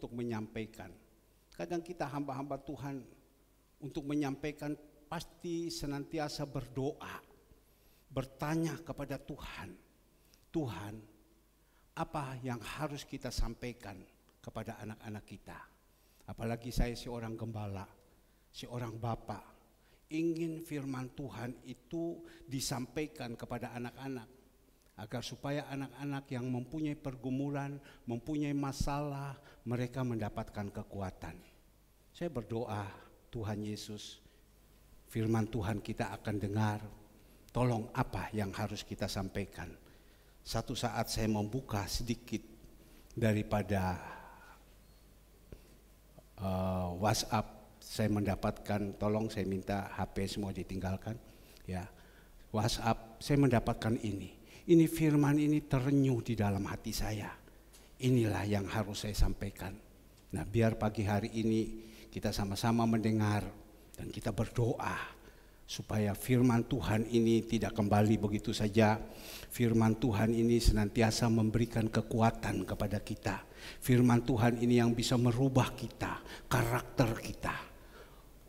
untuk menyampaikan. Kadang kita hamba-hamba Tuhan untuk menyampaikan pasti senantiasa berdoa, bertanya kepada Tuhan. Tuhan, apa yang harus kita sampaikan kepada anak-anak kita? Apalagi saya seorang gembala, seorang bapak, ingin firman Tuhan itu disampaikan kepada anak-anak agar supaya anak-anak yang mempunyai pergumulan, mempunyai masalah, mereka mendapatkan kekuatan. Saya berdoa, Tuhan Yesus, firman Tuhan kita akan dengar. Tolong apa yang harus kita sampaikan. Satu saat saya membuka sedikit daripada uh, WhatsApp, saya mendapatkan, tolong saya minta HP semua ditinggalkan, ya. WhatsApp, saya mendapatkan ini ini firman ini terenyuh di dalam hati saya. Inilah yang harus saya sampaikan. Nah biar pagi hari ini kita sama-sama mendengar dan kita berdoa supaya firman Tuhan ini tidak kembali begitu saja. Firman Tuhan ini senantiasa memberikan kekuatan kepada kita. Firman Tuhan ini yang bisa merubah kita, karakter kita.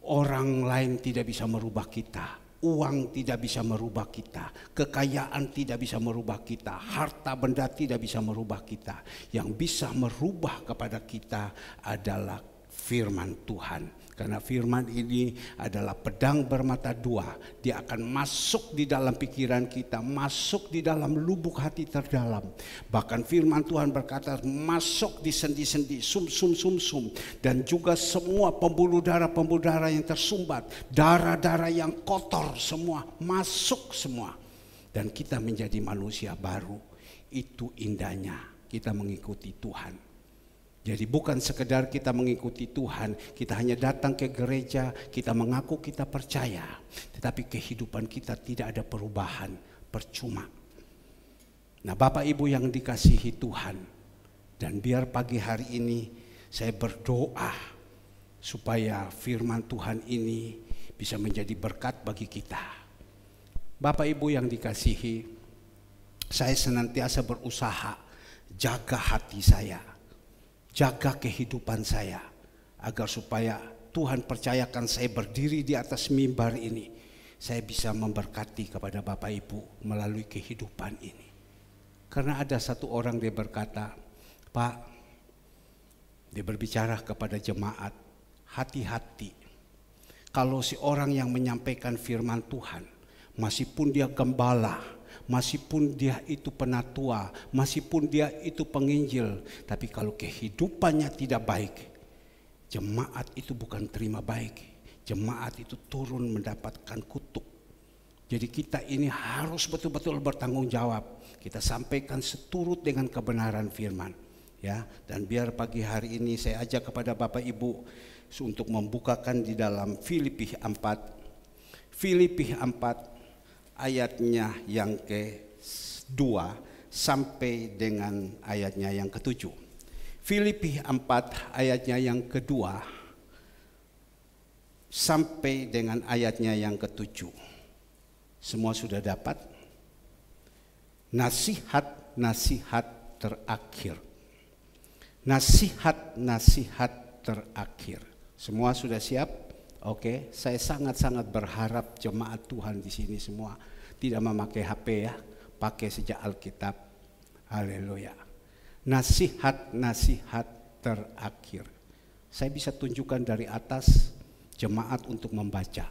Orang lain tidak bisa merubah kita, Uang tidak bisa merubah kita, kekayaan tidak bisa merubah kita, harta benda tidak bisa merubah kita. Yang bisa merubah kepada kita adalah firman Tuhan. Karena firman ini adalah pedang bermata dua. Dia akan masuk di dalam pikiran kita, masuk di dalam lubuk hati terdalam. Bahkan firman Tuhan berkata masuk di sendi-sendi, sum sum sum sum. Dan juga semua pembuluh darah-pembuluh darah yang tersumbat, darah-darah yang kotor semua, masuk semua. Dan kita menjadi manusia baru. Itu indahnya kita mengikuti Tuhan jadi bukan sekedar kita mengikuti Tuhan, kita hanya datang ke gereja, kita mengaku kita percaya, tetapi kehidupan kita tidak ada perubahan, percuma. Nah, Bapak Ibu yang dikasihi Tuhan, dan biar pagi hari ini saya berdoa supaya firman Tuhan ini bisa menjadi berkat bagi kita. Bapak Ibu yang dikasihi, saya senantiasa berusaha jaga hati saya jaga kehidupan saya agar supaya Tuhan percayakan saya berdiri di atas mimbar ini. Saya bisa memberkati kepada Bapak Ibu melalui kehidupan ini. Karena ada satu orang dia berkata, Pak, dia berbicara kepada jemaat, hati-hati. Kalau si orang yang menyampaikan firman Tuhan, masih pun dia gembala, pun dia itu penatua, pun dia itu penginjil. Tapi kalau kehidupannya tidak baik, jemaat itu bukan terima baik. Jemaat itu turun mendapatkan kutuk. Jadi kita ini harus betul-betul bertanggung jawab. Kita sampaikan seturut dengan kebenaran firman. Ya, dan biar pagi hari ini saya ajak kepada Bapak Ibu untuk membukakan di dalam Filipi 4 Filipi 4 ayatnya yang ke-2 sampai dengan ayatnya yang ke-7. Filipi 4 ayatnya yang kedua sampai dengan ayatnya yang ketujuh. Semua sudah dapat? Nasihat-nasihat terakhir. Nasihat-nasihat terakhir. Semua sudah siap? Oke, okay. saya sangat-sangat berharap jemaat Tuhan di sini semua tidak memakai HP ya, pakai sejak Alkitab. Haleluya. Nasihat-nasihat terakhir. Saya bisa tunjukkan dari atas jemaat untuk membaca.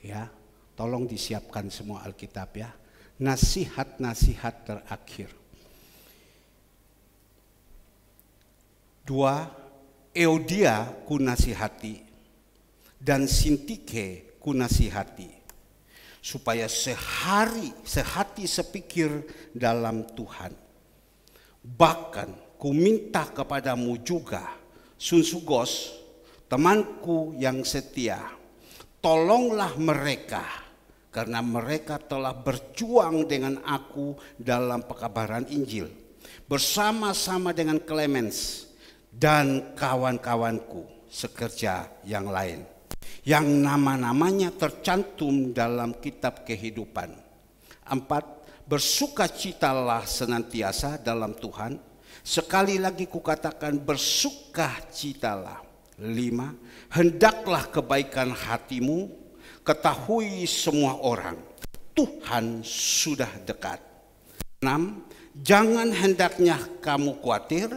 Ya, tolong disiapkan semua Alkitab ya. Nasihat-nasihat terakhir. Dua, Eodia ku nasihati dan Sintike ku nasihati supaya sehari, sehati, sepikir dalam Tuhan. Bahkan ku minta kepadamu juga, Sun temanku yang setia, tolonglah mereka karena mereka telah berjuang dengan aku dalam pekabaran Injil bersama-sama dengan Clemens dan kawan-kawanku sekerja yang lain yang nama-namanya tercantum dalam kitab kehidupan. Empat, bersukacitalah senantiasa dalam Tuhan. Sekali lagi kukatakan bersukacitalah. Lima, hendaklah kebaikan hatimu ketahui semua orang. Tuhan sudah dekat. Enam, jangan hendaknya kamu khawatir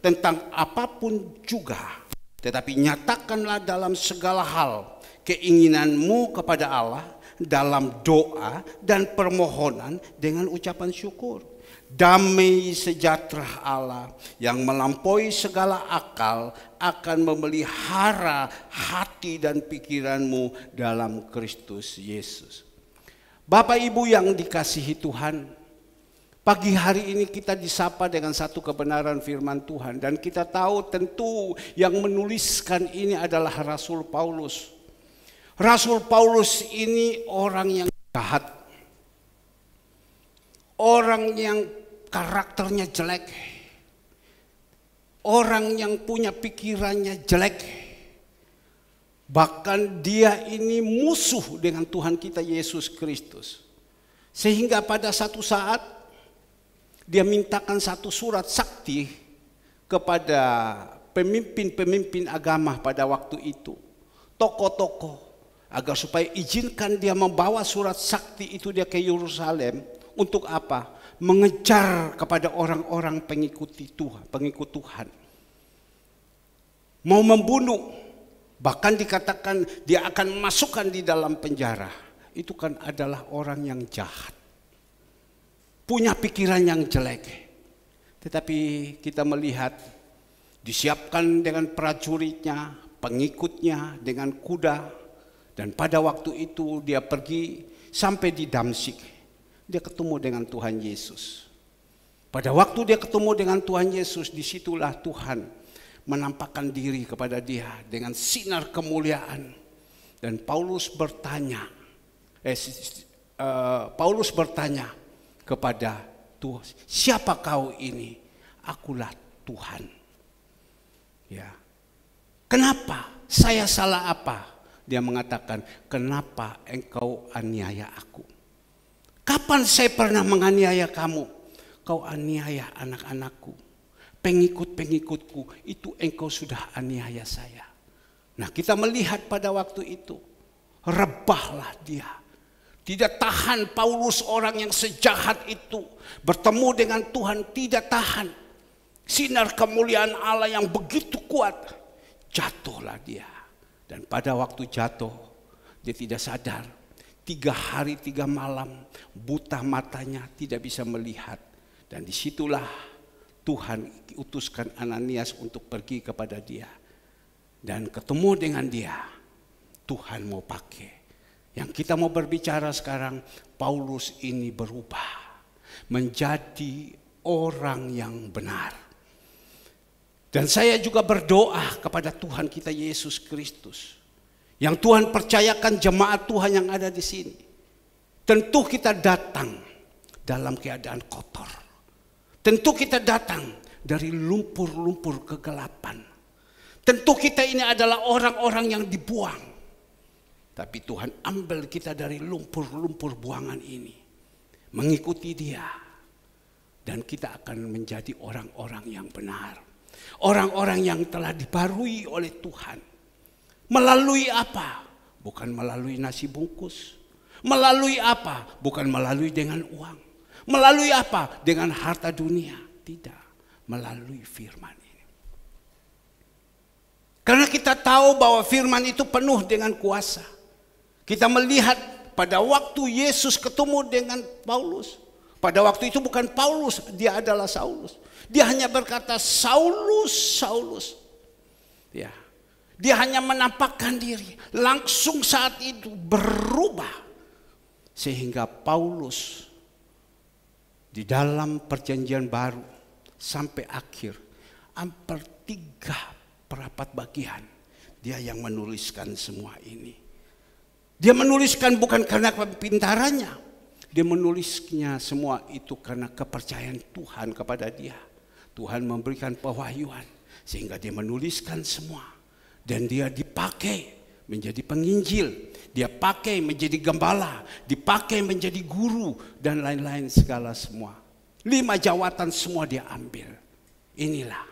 tentang apapun juga tetapi nyatakanlah dalam segala hal keinginanmu kepada Allah dalam doa dan permohonan dengan ucapan syukur. Damai sejahtera Allah yang melampaui segala akal akan memelihara hati dan pikiranmu dalam Kristus Yesus. Bapak Ibu yang dikasihi Tuhan, Pagi hari ini kita disapa dengan satu kebenaran firman Tuhan dan kita tahu tentu yang menuliskan ini adalah Rasul Paulus. Rasul Paulus ini orang yang jahat. Orang yang karakternya jelek. Orang yang punya pikirannya jelek. Bahkan dia ini musuh dengan Tuhan kita Yesus Kristus. Sehingga pada satu saat dia mintakan satu surat sakti kepada pemimpin-pemimpin agama pada waktu itu. Tokoh-tokoh agar supaya izinkan dia membawa surat sakti itu dia ke Yerusalem untuk apa? Mengejar kepada orang-orang pengikut Tuhan, pengikut Tuhan. Mau membunuh, bahkan dikatakan dia akan masukkan di dalam penjara. Itu kan adalah orang yang jahat punya pikiran yang jelek. Tetapi kita melihat disiapkan dengan prajuritnya, pengikutnya dengan kuda dan pada waktu itu dia pergi sampai di Damsik. Dia ketemu dengan Tuhan Yesus. Pada waktu dia ketemu dengan Tuhan Yesus, disitulah Tuhan menampakkan diri kepada dia dengan sinar kemuliaan. Dan Paulus bertanya, eh, eh Paulus bertanya, kepada Tuhan. Siapa kau ini? Akulah Tuhan. Ya. Kenapa? Saya salah apa? Dia mengatakan, kenapa engkau aniaya aku? Kapan saya pernah menganiaya kamu? Kau aniaya anak-anakku. Pengikut-pengikutku, itu engkau sudah aniaya saya. Nah kita melihat pada waktu itu, rebahlah dia tidak tahan Paulus orang yang sejahat itu bertemu dengan Tuhan tidak tahan. Sinar kemuliaan Allah yang begitu kuat jatuhlah dia. Dan pada waktu jatuh dia tidak sadar. Tiga hari tiga malam buta matanya tidak bisa melihat. Dan disitulah Tuhan utuskan Ananias untuk pergi kepada dia. Dan ketemu dengan dia. Tuhan mau pakai yang kita mau berbicara sekarang, Paulus ini berubah menjadi orang yang benar. Dan saya juga berdoa kepada Tuhan kita Yesus Kristus. Yang Tuhan percayakan jemaat Tuhan yang ada di sini. Tentu kita datang dalam keadaan kotor. Tentu kita datang dari lumpur-lumpur kegelapan. Tentu kita ini adalah orang-orang yang dibuang tapi Tuhan ambil kita dari lumpur-lumpur buangan ini. Mengikuti dia. Dan kita akan menjadi orang-orang yang benar. Orang-orang yang telah dibarui oleh Tuhan. Melalui apa? Bukan melalui nasi bungkus. Melalui apa? Bukan melalui dengan uang. Melalui apa? Dengan harta dunia. Tidak. Melalui firman ini. Karena kita tahu bahwa firman itu penuh dengan kuasa. Kita melihat pada waktu Yesus ketemu dengan Paulus. Pada waktu itu bukan Paulus, dia adalah Saulus. Dia hanya berkata Saulus, Saulus. Ya. Dia hanya menampakkan diri. Langsung saat itu berubah. Sehingga Paulus di dalam perjanjian baru sampai akhir hampir tiga perapat bagian dia yang menuliskan semua ini. Dia menuliskan bukan karena kepintarannya. Dia menulisnya semua itu karena kepercayaan Tuhan kepada dia. Tuhan memberikan pewahyuan sehingga dia menuliskan semua dan dia dipakai menjadi penginjil, dia pakai menjadi gembala, dipakai menjadi guru dan lain-lain segala semua. Lima jawatan semua dia ambil. Inilah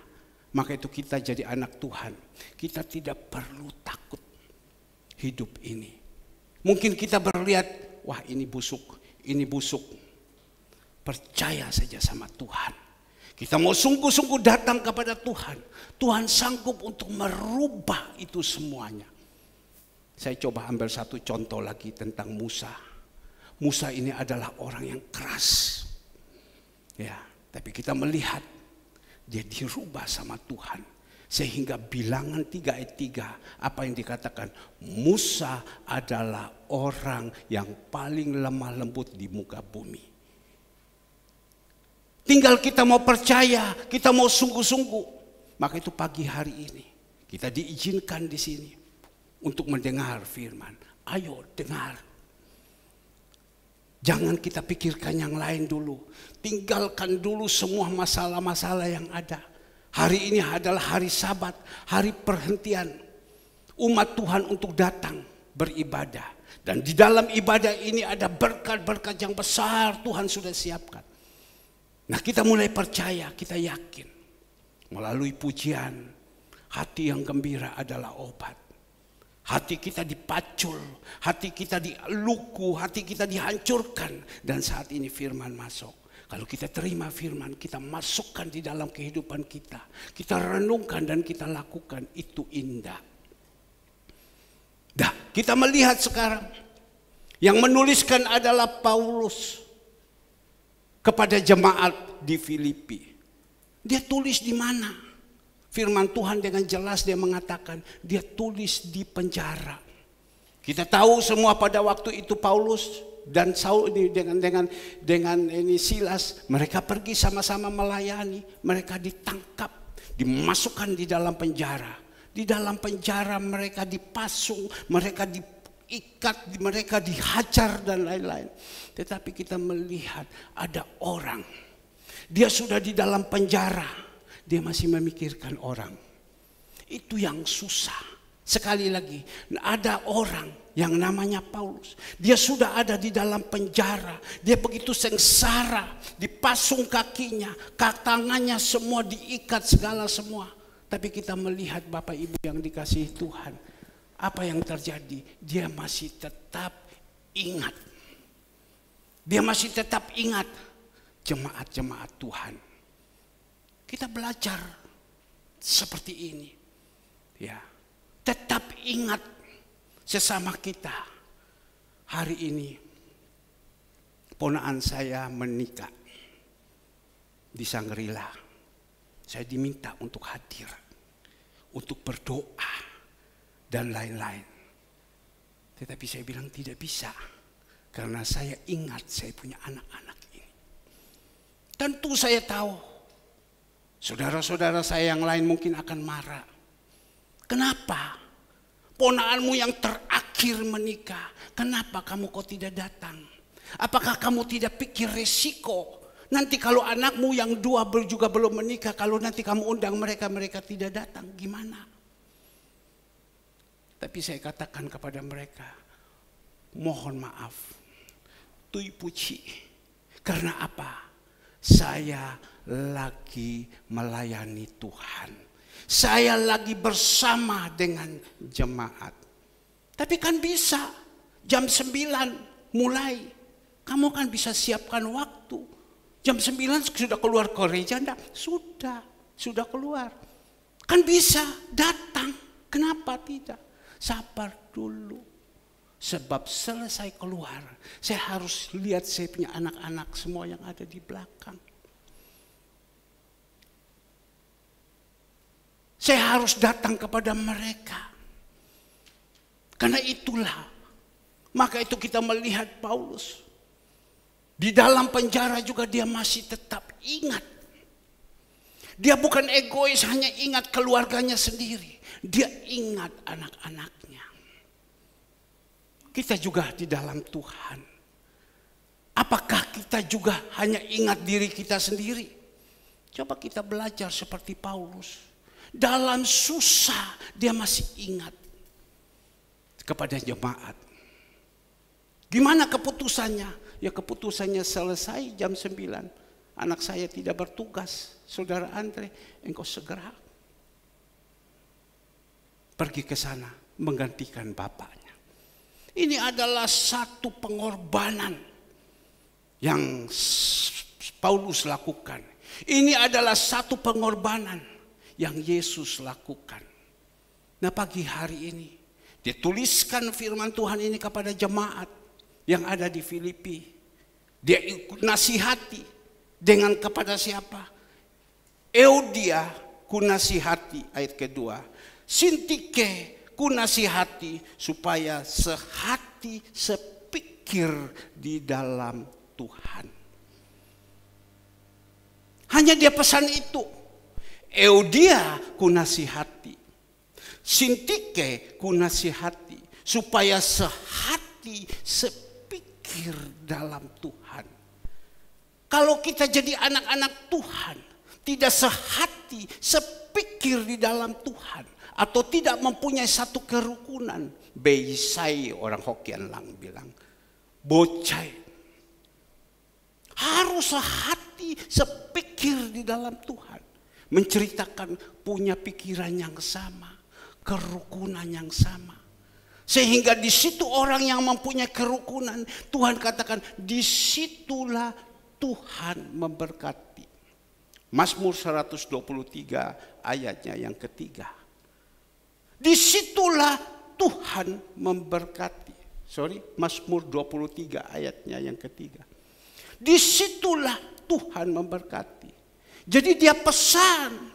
maka itu kita jadi anak Tuhan. Kita tidak perlu takut hidup ini Mungkin kita berlihat, wah ini busuk, ini busuk. Percaya saja sama Tuhan. Kita mau sungguh-sungguh datang kepada Tuhan. Tuhan sanggup untuk merubah itu semuanya. Saya coba ambil satu contoh lagi tentang Musa. Musa ini adalah orang yang keras. Ya, tapi kita melihat dia dirubah sama Tuhan sehingga bilangan tiga ayat tiga apa yang dikatakan Musa adalah orang yang paling lemah lembut di muka bumi. Tinggal kita mau percaya, kita mau sungguh-sungguh. Maka itu pagi hari ini kita diizinkan di sini untuk mendengar firman. Ayo dengar. Jangan kita pikirkan yang lain dulu. Tinggalkan dulu semua masalah-masalah yang ada. Hari ini adalah hari sabat, hari perhentian. Umat Tuhan untuk datang beribadah. Dan di dalam ibadah ini ada berkat-berkat yang besar Tuhan sudah siapkan. Nah kita mulai percaya, kita yakin. Melalui pujian, hati yang gembira adalah obat. Hati kita dipacul, hati kita diluku, hati kita dihancurkan. Dan saat ini firman masuk kalau kita terima firman, kita masukkan di dalam kehidupan kita. Kita renungkan dan kita lakukan, itu indah. Dah, kita melihat sekarang. Yang menuliskan adalah Paulus kepada jemaat di Filipi. Dia tulis di mana? Firman Tuhan dengan jelas dia mengatakan, dia tulis di penjara. Kita tahu semua pada waktu itu Paulus dan Saul ini dengan dengan dengan ini Silas mereka pergi sama-sama melayani, mereka ditangkap, dimasukkan di dalam penjara. Di dalam penjara mereka dipasung, mereka diikat, mereka dihajar dan lain-lain. Tetapi kita melihat ada orang dia sudah di dalam penjara, dia masih memikirkan orang. Itu yang susah. Sekali lagi, ada orang yang namanya Paulus. Dia sudah ada di dalam penjara. Dia begitu sengsara, dipasung kakinya, kak tangannya semua diikat segala semua. Tapi kita melihat Bapak Ibu yang dikasihi Tuhan. Apa yang terjadi? Dia masih tetap ingat. Dia masih tetap ingat jemaat-jemaat Tuhan. Kita belajar seperti ini. Ya tetap ingat sesama kita. Hari ini ponaan saya menikah di Sangrila. Saya diminta untuk hadir, untuk berdoa dan lain-lain. Tetapi saya bilang tidak bisa karena saya ingat saya punya anak-anak ini. Tentu saya tahu saudara-saudara saya yang lain mungkin akan marah Kenapa? Ponaanmu yang terakhir menikah, kenapa kamu kok tidak datang? Apakah kamu tidak pikir resiko nanti kalau anakmu yang dua juga belum menikah, kalau nanti kamu undang mereka, mereka tidak datang, gimana? Tapi saya katakan kepada mereka, mohon maaf, tui puci, Karena apa? Saya lagi melayani Tuhan. Saya lagi bersama dengan jemaat. Tapi kan bisa jam 9 mulai. Kamu kan bisa siapkan waktu. Jam 9 sudah keluar gereja enggak? Sudah, sudah keluar. Kan bisa datang. Kenapa tidak? Sabar dulu. Sebab selesai keluar, saya harus lihat saya punya anak-anak semua yang ada di belakang. Saya harus datang kepada mereka. Karena itulah. Maka itu kita melihat Paulus. Di dalam penjara juga dia masih tetap ingat. Dia bukan egois hanya ingat keluarganya sendiri. Dia ingat anak-anaknya. Kita juga di dalam Tuhan. Apakah kita juga hanya ingat diri kita sendiri? Coba kita belajar seperti Paulus. Dalam susah dia masih ingat kepada jemaat. Gimana keputusannya? Ya keputusannya selesai jam 9. Anak saya tidak bertugas. Saudara Andre, engkau segera pergi ke sana menggantikan bapaknya. Ini adalah satu pengorbanan yang Paulus lakukan. Ini adalah satu pengorbanan yang Yesus lakukan. Nah pagi hari ini dituliskan firman Tuhan ini kepada jemaat yang ada di Filipi. Dia ikut nasihati dengan kepada siapa? Eudia kunasihati ayat kedua. Sintike kunasihati supaya sehati sepikir di dalam Tuhan. Hanya dia pesan itu. Eudia ku nasihati. Sintike ku nasihati. Supaya sehati, sepikir dalam Tuhan. Kalau kita jadi anak-anak Tuhan, tidak sehati, sepikir di dalam Tuhan. Atau tidak mempunyai satu kerukunan. Beisai orang Hokian Lang bilang. Bocai. Harus sehati, sepikir di dalam Tuhan menceritakan punya pikiran yang sama, kerukunan yang sama. Sehingga di situ orang yang mempunyai kerukunan, Tuhan katakan disitulah Tuhan memberkati. Mazmur 123 ayatnya yang ketiga. Disitulah Tuhan memberkati. Sorry, Mazmur 23 ayatnya yang ketiga. Disitulah Tuhan memberkati. Jadi dia pesan.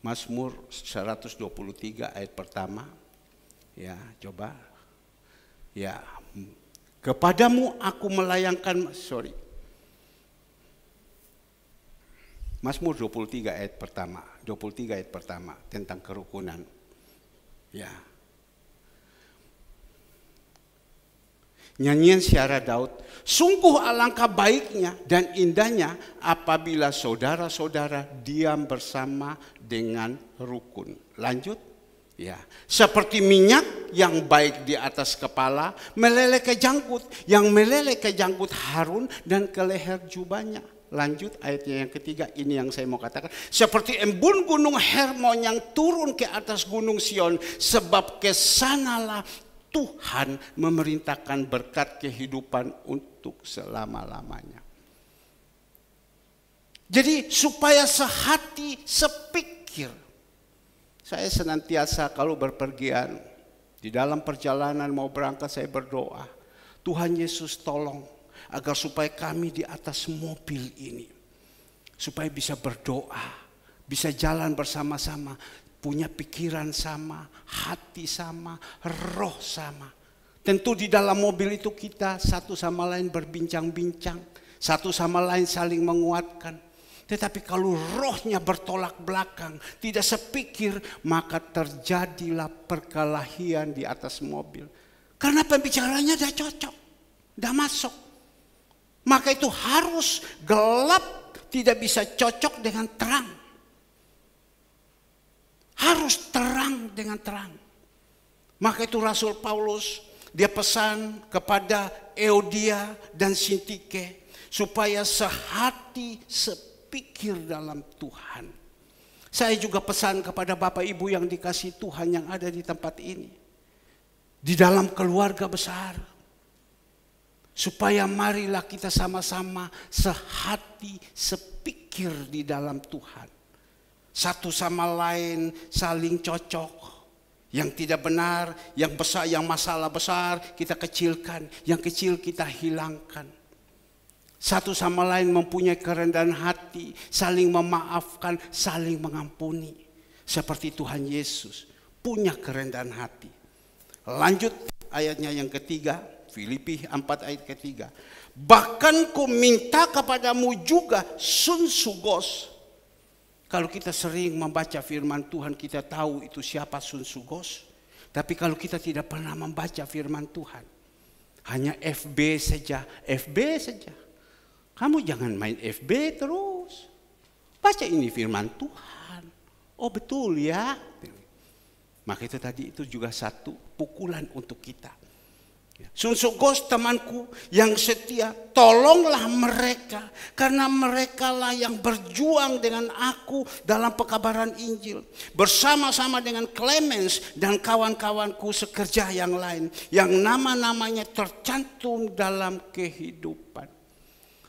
Mazmur 123 ayat pertama. Ya, coba. Ya, kepadamu aku melayangkan sorry. Mazmur 23 ayat pertama, 23 ayat pertama tentang kerukunan. Ya, Nyanyian siara Daud, sungguh alangkah baiknya dan indahnya apabila saudara-saudara diam bersama dengan rukun. Lanjut. Ya, seperti minyak yang baik di atas kepala, meleleh ke jangkut, yang meleleh ke jangkut Harun dan ke leher jubahnya. Lanjut ayatnya yang ketiga, ini yang saya mau katakan. Seperti embun gunung Hermon yang turun ke atas gunung Sion, sebab kesanalah Tuhan memerintahkan berkat kehidupan untuk selama-lamanya. Jadi supaya sehati, sepikir. Saya senantiasa kalau berpergian, di dalam perjalanan mau berangkat saya berdoa. Tuhan Yesus tolong agar supaya kami di atas mobil ini. Supaya bisa berdoa, bisa jalan bersama-sama punya pikiran sama, hati sama, roh sama. Tentu di dalam mobil itu kita satu sama lain berbincang-bincang, satu sama lain saling menguatkan. Tetapi kalau rohnya bertolak belakang, tidak sepikir, maka terjadilah perkelahian di atas mobil. Karena pembicaranya sudah cocok, sudah masuk. Maka itu harus gelap, tidak bisa cocok dengan terang harus terang dengan terang. Maka itu Rasul Paulus dia pesan kepada Eodia dan Sintike supaya sehati sepikir dalam Tuhan. Saya juga pesan kepada Bapak Ibu yang dikasih Tuhan yang ada di tempat ini. Di dalam keluarga besar. Supaya marilah kita sama-sama sehati sepikir di dalam Tuhan satu sama lain saling cocok. Yang tidak benar, yang besar, yang masalah besar kita kecilkan, yang kecil kita hilangkan. Satu sama lain mempunyai kerendahan hati, saling memaafkan, saling mengampuni. Seperti Tuhan Yesus punya kerendahan hati. Lanjut ayatnya yang ketiga, Filipi 4 ayat ketiga. Bahkan ku minta kepadamu juga sun sugos kalau kita sering membaca firman Tuhan, kita tahu itu siapa Sun Sugos. Tapi kalau kita tidak pernah membaca firman Tuhan, hanya FB saja, FB saja. Kamu jangan main FB terus. Baca ini firman Tuhan. Oh betul ya. Maka itu tadi itu juga satu pukulan untuk kita. Ya. Sungguh Ghost temanku yang setia, tolonglah mereka karena mereka lah yang berjuang dengan aku dalam pekabaran Injil. Bersama-sama dengan Clemens dan kawan-kawanku sekerja yang lain yang nama-namanya tercantum dalam kehidupan.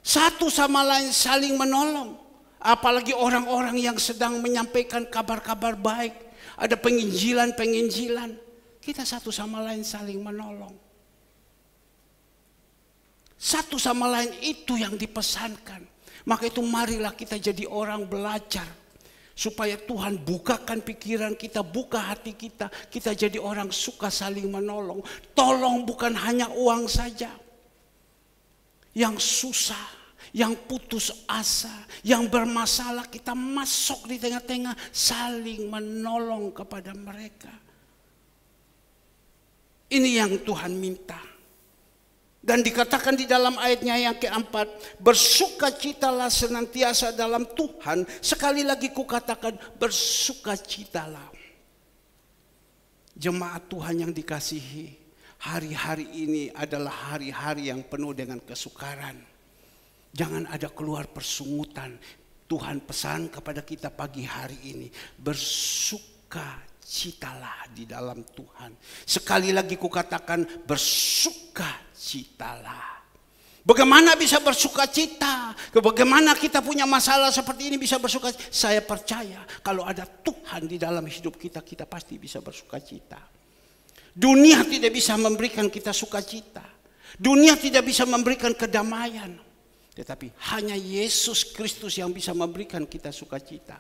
Satu sama lain saling menolong. Apalagi orang-orang yang sedang menyampaikan kabar-kabar baik. Ada penginjilan-penginjilan. Kita satu sama lain saling menolong satu sama lain itu yang dipesankan. Maka itu marilah kita jadi orang belajar. Supaya Tuhan bukakan pikiran kita, buka hati kita. Kita jadi orang suka saling menolong. Tolong bukan hanya uang saja. Yang susah, yang putus asa, yang bermasalah. Kita masuk di tengah-tengah saling menolong kepada mereka. Ini yang Tuhan minta. Dan dikatakan di dalam ayatnya yang keempat, bersukacitalah senantiasa dalam Tuhan. Sekali lagi kukatakan bersukacitalah. Jemaat Tuhan yang dikasihi, hari-hari ini adalah hari-hari yang penuh dengan kesukaran. Jangan ada keluar persungutan. Tuhan pesan kepada kita pagi hari ini, bersuka bersukacitalah di dalam Tuhan. Sekali lagi kukatakan bersukacitalah. Bagaimana bisa bersuka cita? Bagaimana kita punya masalah seperti ini bisa bersuka cita? Saya percaya kalau ada Tuhan di dalam hidup kita, kita pasti bisa bersuka cita. Dunia tidak bisa memberikan kita sukacita. Dunia tidak bisa memberikan kedamaian. Tetapi hanya Yesus Kristus yang bisa memberikan kita sukacita.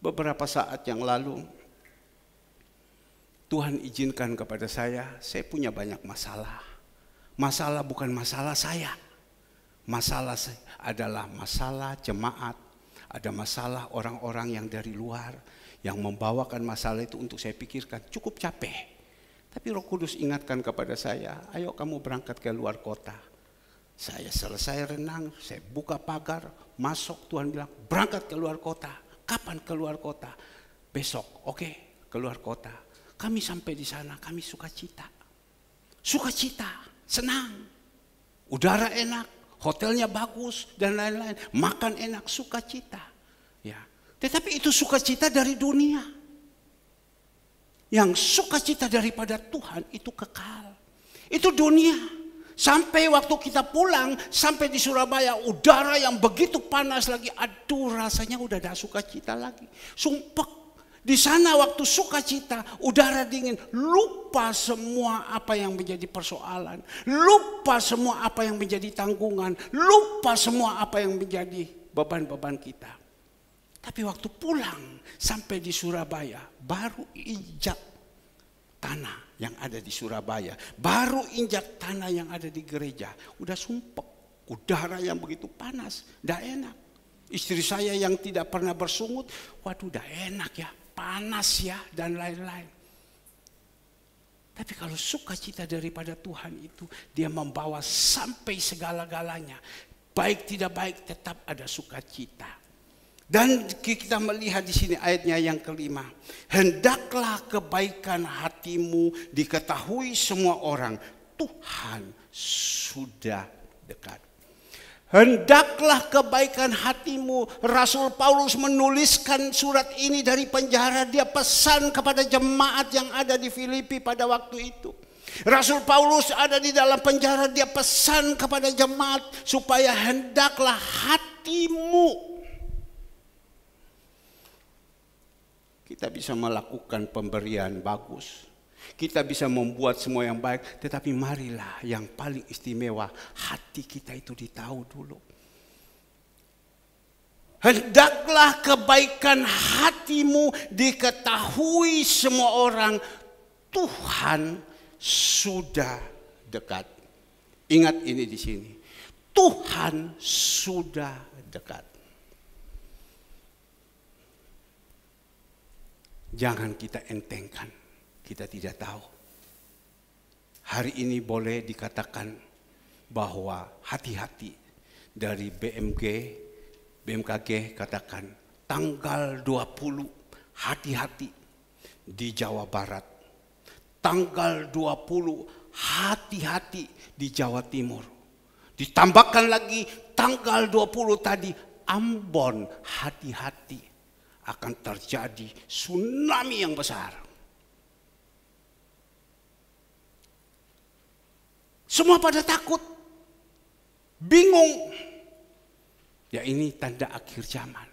Beberapa saat yang lalu, Tuhan izinkan kepada saya, saya punya banyak masalah. Masalah bukan masalah saya. Masalah adalah masalah jemaat. Ada masalah orang-orang yang dari luar yang membawakan masalah itu untuk saya pikirkan. Cukup capek. Tapi Roh Kudus ingatkan kepada saya, ayo kamu berangkat ke luar kota. Saya selesai renang, saya buka pagar, masuk Tuhan bilang, berangkat ke luar kota. Kapan ke luar kota? Besok, oke, okay, keluar kota kami sampai di sana, kami sukacita. Sukacita, senang. Udara enak, hotelnya bagus, dan lain-lain. Makan enak, sukacita. Ya. Tetapi itu sukacita dari dunia. Yang sukacita daripada Tuhan itu kekal. Itu dunia. Sampai waktu kita pulang, sampai di Surabaya, udara yang begitu panas lagi, aduh rasanya udah ada sukacita lagi. sumpah. Di sana waktu sukacita, udara dingin, lupa semua apa yang menjadi persoalan, lupa semua apa yang menjadi tanggungan, lupa semua apa yang menjadi beban-beban kita. Tapi waktu pulang sampai di Surabaya, baru injak tanah yang ada di Surabaya, baru injak tanah yang ada di gereja, udah sumpek, udara yang begitu panas, tidak enak. Istri saya yang tidak pernah bersungut, waduh tidak enak ya panas ya, dan lain-lain. Tapi kalau sukacita daripada Tuhan itu, dia membawa sampai segala-galanya. Baik tidak baik, tetap ada sukacita. Dan kita melihat di sini ayatnya yang kelima. Hendaklah kebaikan hatimu diketahui semua orang. Tuhan sudah dekat. Hendaklah kebaikan hatimu. Rasul Paulus menuliskan surat ini dari penjara. Dia pesan kepada jemaat yang ada di Filipi pada waktu itu. Rasul Paulus ada di dalam penjara. Dia pesan kepada jemaat supaya hendaklah hatimu. Kita bisa melakukan pemberian bagus kita bisa membuat semua yang baik, tetapi marilah yang paling istimewa, hati kita itu ditahu dulu. Hendaklah kebaikan hatimu diketahui semua orang. Tuhan sudah dekat. Ingat ini di sini. Tuhan sudah dekat. Jangan kita entengkan kita tidak tahu. Hari ini boleh dikatakan bahwa hati-hati dari BMG, BMKG katakan tanggal 20 hati-hati di Jawa Barat. Tanggal 20 hati-hati di Jawa Timur. Ditambahkan lagi tanggal 20 tadi Ambon hati-hati akan terjadi tsunami yang besar. Semua pada takut. Bingung. Ya ini tanda akhir zaman.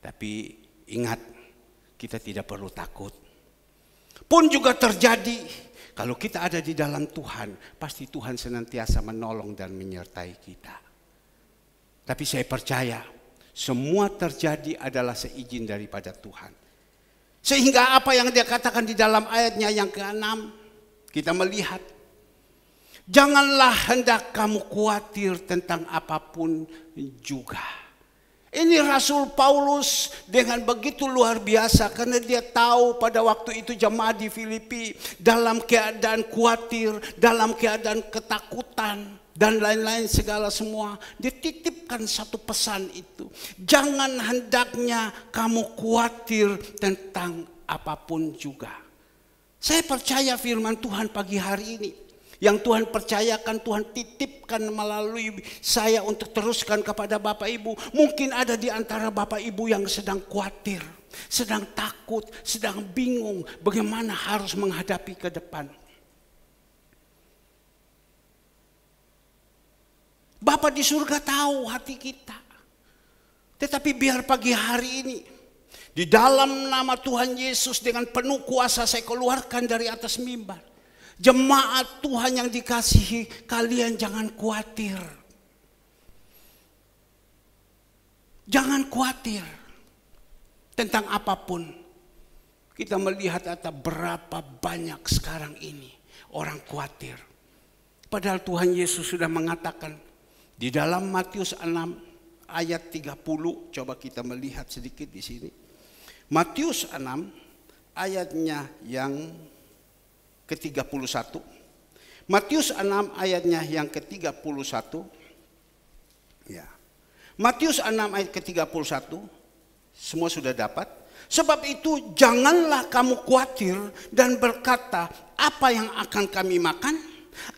Tapi ingat, kita tidak perlu takut. Pun juga terjadi. Kalau kita ada di dalam Tuhan, pasti Tuhan senantiasa menolong dan menyertai kita. Tapi saya percaya, semua terjadi adalah seizin daripada Tuhan. Sehingga apa yang dia katakan di dalam ayatnya yang ke-6 kita melihat Janganlah hendak kamu khawatir tentang apapun juga. Ini Rasul Paulus dengan begitu luar biasa karena dia tahu pada waktu itu jemaat di Filipi dalam keadaan khawatir, dalam keadaan ketakutan dan lain-lain segala semua. Dia titipkan satu pesan itu. Jangan hendaknya kamu khawatir tentang apapun juga. Saya percaya firman Tuhan pagi hari ini yang Tuhan percayakan, Tuhan titipkan melalui saya untuk teruskan kepada Bapak Ibu. Mungkin ada di antara Bapak Ibu yang sedang khawatir, sedang takut, sedang bingung bagaimana harus menghadapi ke depan. Bapak di surga tahu hati kita. Tetapi biar pagi hari ini di dalam nama Tuhan Yesus dengan penuh kuasa saya keluarkan dari atas mimbar Jemaat Tuhan yang dikasihi, kalian jangan khawatir. Jangan khawatir tentang apapun. Kita melihat ada berapa banyak sekarang ini orang khawatir. Padahal Tuhan Yesus sudah mengatakan di dalam Matius 6 ayat 30, coba kita melihat sedikit di sini. Matius 6 ayatnya yang ke-31. Matius 6 ayatnya yang ke-31. Ya. Matius 6 ayat ke-31 semua sudah dapat. Sebab itu janganlah kamu khawatir dan berkata apa yang akan kami makan,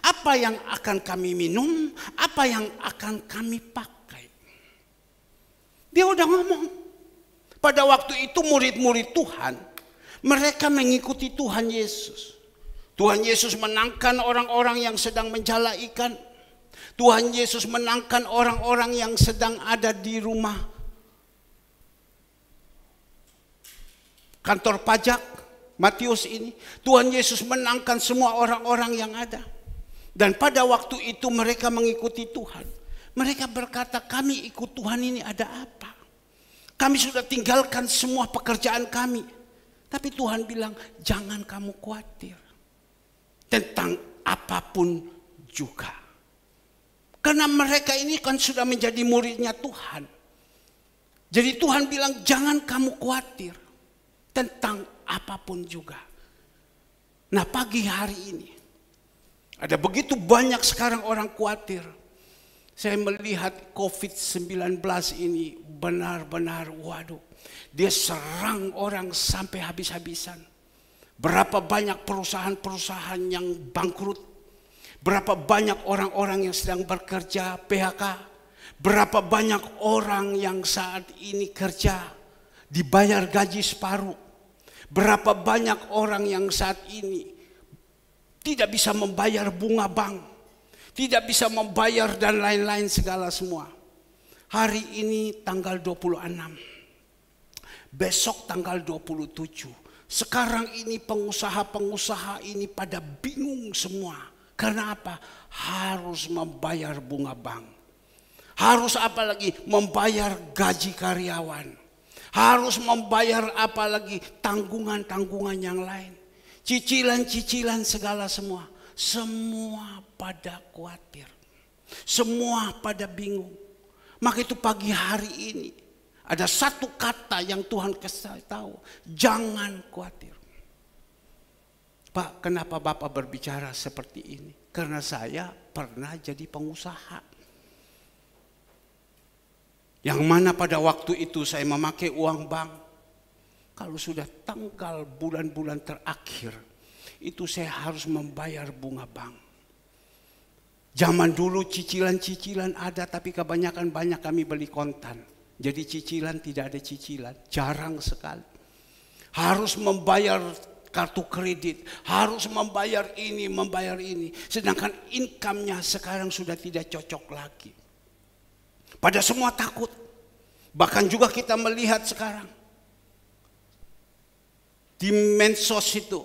apa yang akan kami minum, apa yang akan kami pakai. Dia udah ngomong. Pada waktu itu murid-murid Tuhan mereka mengikuti Tuhan Yesus. Tuhan Yesus menangkan orang-orang yang sedang menjala ikan. Tuhan Yesus menangkan orang-orang yang sedang ada di rumah. Kantor pajak Matius ini, Tuhan Yesus menangkan semua orang-orang yang ada. Dan pada waktu itu mereka mengikuti Tuhan. Mereka berkata, "Kami ikut Tuhan ini ada apa? Kami sudah tinggalkan semua pekerjaan kami." Tapi Tuhan bilang, "Jangan kamu khawatir tentang apapun juga. Karena mereka ini kan sudah menjadi muridnya Tuhan. Jadi Tuhan bilang jangan kamu khawatir tentang apapun juga. Nah pagi hari ini ada begitu banyak sekarang orang khawatir. Saya melihat COVID-19 ini benar-benar waduh. Dia serang orang sampai habis-habisan. Berapa banyak perusahaan-perusahaan yang bangkrut? Berapa banyak orang-orang yang sedang bekerja PHK? Berapa banyak orang yang saat ini kerja dibayar gaji separuh? Berapa banyak orang yang saat ini tidak bisa membayar bunga bank, tidak bisa membayar dan lain-lain segala semua. Hari ini tanggal 26. Besok tanggal 27 sekarang ini pengusaha-pengusaha ini pada bingung semua. Karena apa? Harus membayar bunga bank. Harus apalagi membayar gaji karyawan. Harus membayar apalagi tanggungan-tanggungan yang lain. Cicilan-cicilan segala semua. Semua pada khawatir. Semua pada bingung. Maka itu pagi hari ini ada satu kata yang Tuhan kasih tahu, jangan khawatir. Pak, kenapa Bapak berbicara seperti ini? Karena saya pernah jadi pengusaha. Yang mana pada waktu itu saya memakai uang bank. Kalau sudah tanggal bulan-bulan terakhir, itu saya harus membayar bunga bank. Zaman dulu cicilan-cicilan ada tapi kebanyakan banyak kami beli kontan. Jadi cicilan tidak ada cicilan, jarang sekali. Harus membayar kartu kredit, harus membayar ini, membayar ini. Sedangkan income-nya sekarang sudah tidak cocok lagi. Pada semua takut. Bahkan juga kita melihat sekarang di mensos itu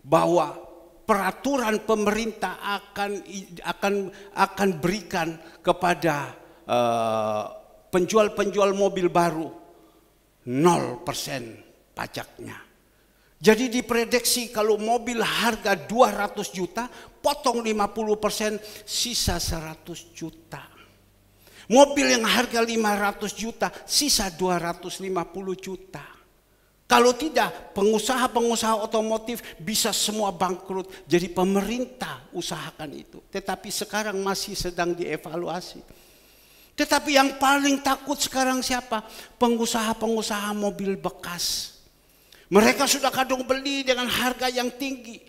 bahwa peraturan pemerintah akan akan akan berikan kepada eh, penjual-penjual mobil baru 0% pajaknya. Jadi diprediksi kalau mobil harga 200 juta, potong 50%, sisa 100 juta. Mobil yang harga 500 juta, sisa 250 juta. Kalau tidak, pengusaha-pengusaha otomotif bisa semua bangkrut. Jadi pemerintah usahakan itu. Tetapi sekarang masih sedang dievaluasi. Tetapi yang paling takut sekarang siapa? Pengusaha-pengusaha mobil bekas. Mereka sudah kadung beli dengan harga yang tinggi.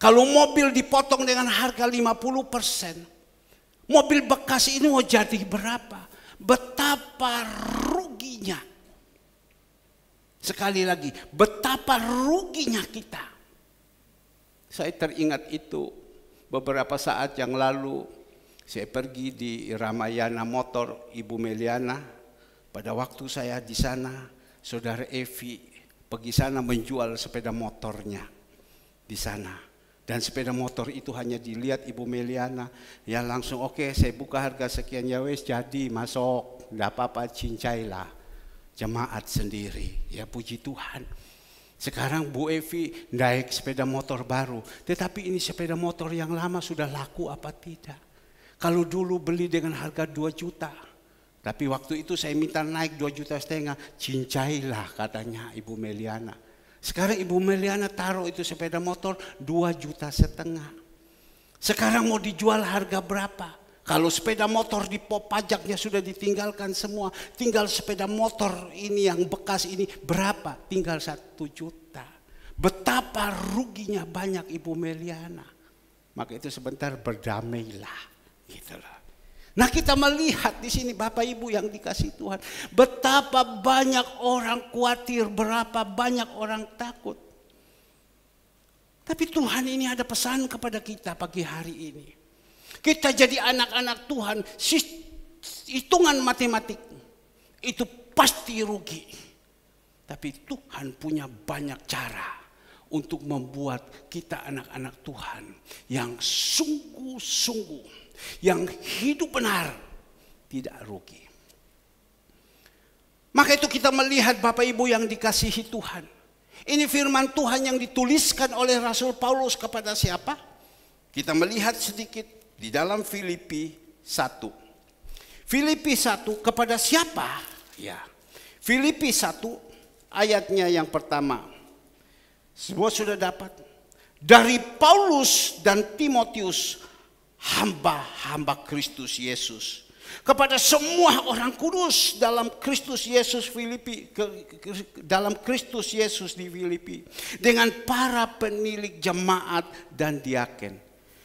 Kalau mobil dipotong dengan harga 50 persen. Mobil bekas ini mau jadi berapa? Betapa ruginya. Sekali lagi, betapa ruginya kita. Saya teringat itu beberapa saat yang lalu saya pergi di Ramayana Motor Ibu Meliana. Pada waktu saya di sana, saudara Evi pergi sana menjual sepeda motornya di sana. Dan sepeda motor itu hanya dilihat Ibu Meliana. Ya langsung oke okay, saya buka harga sekian ya wes jadi masuk. Tidak apa-apa cincailah jemaat sendiri. Ya puji Tuhan. Sekarang Bu Evi naik sepeda motor baru. Tetapi ini sepeda motor yang lama sudah laku apa tidak? Kalau dulu beli dengan harga 2 juta, tapi waktu itu saya minta naik 2 juta setengah, cincailah katanya Ibu Meliana. Sekarang Ibu Meliana taruh itu sepeda motor 2 juta setengah. Sekarang mau dijual harga berapa? Kalau sepeda motor di pop pajaknya sudah ditinggalkan semua, tinggal sepeda motor ini yang bekas ini berapa? Tinggal satu juta. Betapa ruginya banyak Ibu Meliana. Maka itu sebentar berdamailah gitulah. Nah kita melihat di sini Bapak Ibu yang dikasih Tuhan. Betapa banyak orang khawatir, berapa banyak orang takut. Tapi Tuhan ini ada pesan kepada kita pagi hari ini. Kita jadi anak-anak Tuhan, hitungan matematik itu pasti rugi. Tapi Tuhan punya banyak cara untuk membuat kita anak-anak Tuhan yang sungguh-sungguh yang hidup benar tidak rugi. Maka itu kita melihat Bapak Ibu yang dikasihi Tuhan. Ini firman Tuhan yang dituliskan oleh Rasul Paulus kepada siapa? Kita melihat sedikit di dalam Filipi 1. Filipi 1 kepada siapa? Ya. Filipi 1 ayatnya yang pertama. Semua sudah dapat. Dari Paulus dan Timotius hamba-hamba Kristus Yesus. Kepada semua orang kudus dalam Kristus Yesus Filipi, dalam Kristus Yesus di Filipi, dengan para penilik jemaat dan diaken.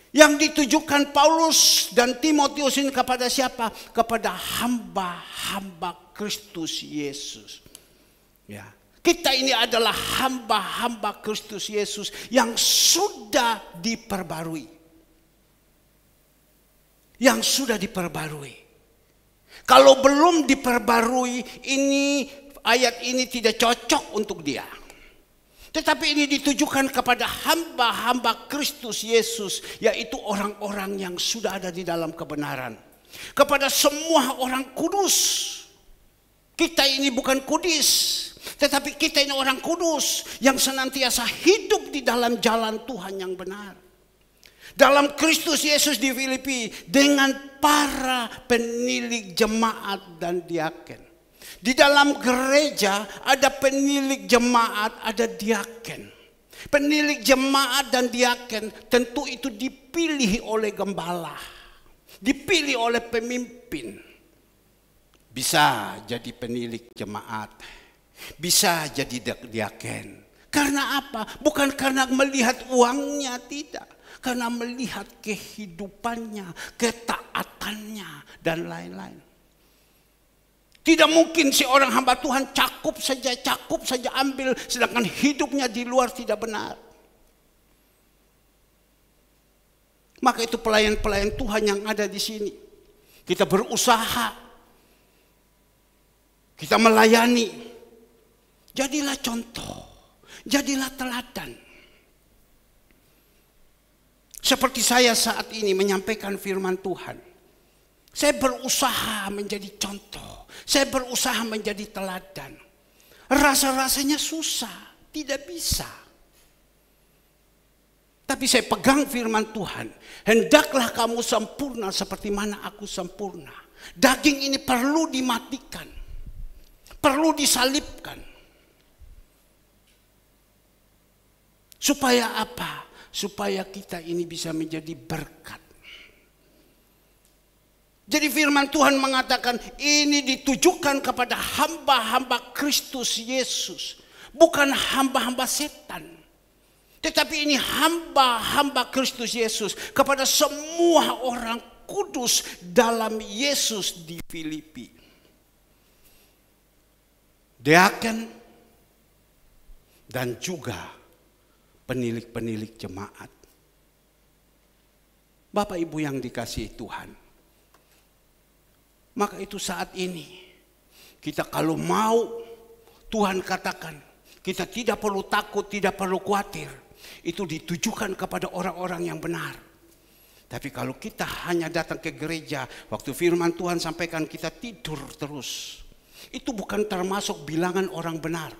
Yang ditujukan Paulus dan Timotius ini kepada siapa? Kepada hamba-hamba Kristus Yesus. Ya. Kita ini adalah hamba-hamba Kristus Yesus yang sudah diperbarui yang sudah diperbarui. Kalau belum diperbarui, ini ayat ini tidak cocok untuk dia. Tetapi ini ditujukan kepada hamba-hamba Kristus Yesus, yaitu orang-orang yang sudah ada di dalam kebenaran. Kepada semua orang kudus. Kita ini bukan kudis, tetapi kita ini orang kudus yang senantiasa hidup di dalam jalan Tuhan yang benar dalam Kristus Yesus di Filipi dengan para penilik jemaat dan diaken. Di dalam gereja ada penilik jemaat, ada diaken. Penilik jemaat dan diaken tentu itu dipilih oleh gembala. Dipilih oleh pemimpin. Bisa jadi penilik jemaat. Bisa jadi diaken. Karena apa? Bukan karena melihat uangnya, tidak karena melihat kehidupannya, ketaatannya, dan lain-lain. Tidak mungkin seorang hamba Tuhan cakup saja, cakup saja ambil, sedangkan hidupnya di luar tidak benar. Maka itu pelayan-pelayan Tuhan yang ada di sini. Kita berusaha, kita melayani. Jadilah contoh, jadilah teladan. Seperti saya saat ini menyampaikan firman Tuhan. Saya berusaha menjadi contoh. Saya berusaha menjadi teladan. Rasa-rasanya susah. Tidak bisa. Tapi saya pegang firman Tuhan. Hendaklah kamu sempurna seperti mana aku sempurna. Daging ini perlu dimatikan. Perlu disalibkan. Supaya apa? supaya kita ini bisa menjadi berkat. Jadi firman Tuhan mengatakan ini ditujukan kepada hamba-hamba Kristus Yesus. Bukan hamba-hamba setan. Tetapi ini hamba-hamba Kristus Yesus kepada semua orang kudus dalam Yesus di Filipi. Deacon dan juga penilik-penilik jemaat. Bapak Ibu yang dikasih Tuhan. Maka itu saat ini kita kalau mau Tuhan katakan kita tidak perlu takut, tidak perlu khawatir. Itu ditujukan kepada orang-orang yang benar. Tapi kalau kita hanya datang ke gereja, waktu firman Tuhan sampaikan kita tidur terus. Itu bukan termasuk bilangan orang benar.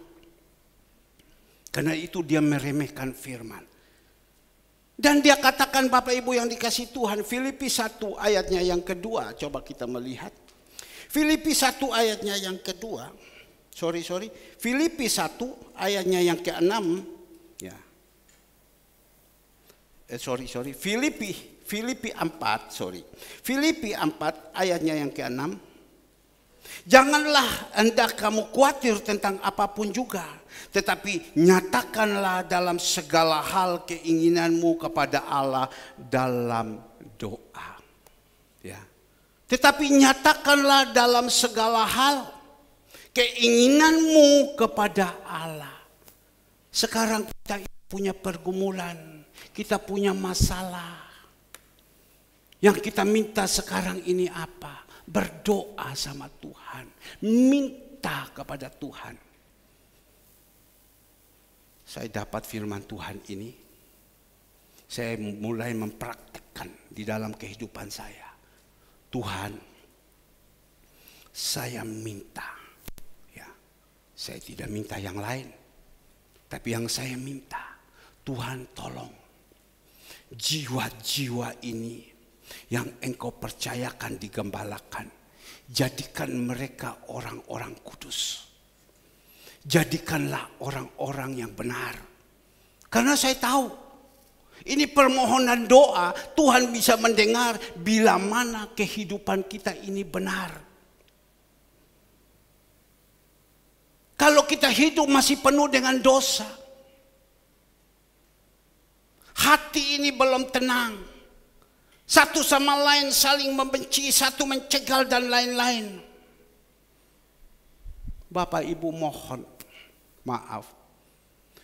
Karena itu dia meremehkan firman. Dan dia katakan Bapak Ibu yang dikasih Tuhan. Filipi 1 ayatnya yang kedua. Coba kita melihat. Filipi 1 ayatnya yang kedua. Sorry, sorry. Filipi 1 ayatnya yang ke keenam. Ya. Eh, sorry, sorry. Filipi, Filipi 4, sorry. Filipi 4 ayatnya yang ke keenam. Janganlah hendak kamu khawatir tentang apapun juga tetapi nyatakanlah dalam segala hal keinginanmu kepada Allah dalam doa. Ya. Tetapi nyatakanlah dalam segala hal keinginanmu kepada Allah. Sekarang kita punya pergumulan, kita punya masalah. Yang kita minta sekarang ini apa? Berdoa sama Tuhan, minta kepada Tuhan saya dapat firman Tuhan ini, saya mulai mempraktekkan di dalam kehidupan saya. Tuhan, saya minta, ya, saya tidak minta yang lain, tapi yang saya minta, Tuhan tolong jiwa-jiwa ini yang engkau percayakan digembalakan, jadikan mereka orang-orang kudus Jadikanlah orang-orang yang benar. Karena saya tahu, ini permohonan doa Tuhan bisa mendengar bila mana kehidupan kita ini benar. Kalau kita hidup masih penuh dengan dosa, hati ini belum tenang. Satu sama lain saling membenci, satu mencegal dan lain-lain. Bapak Ibu mohon maaf.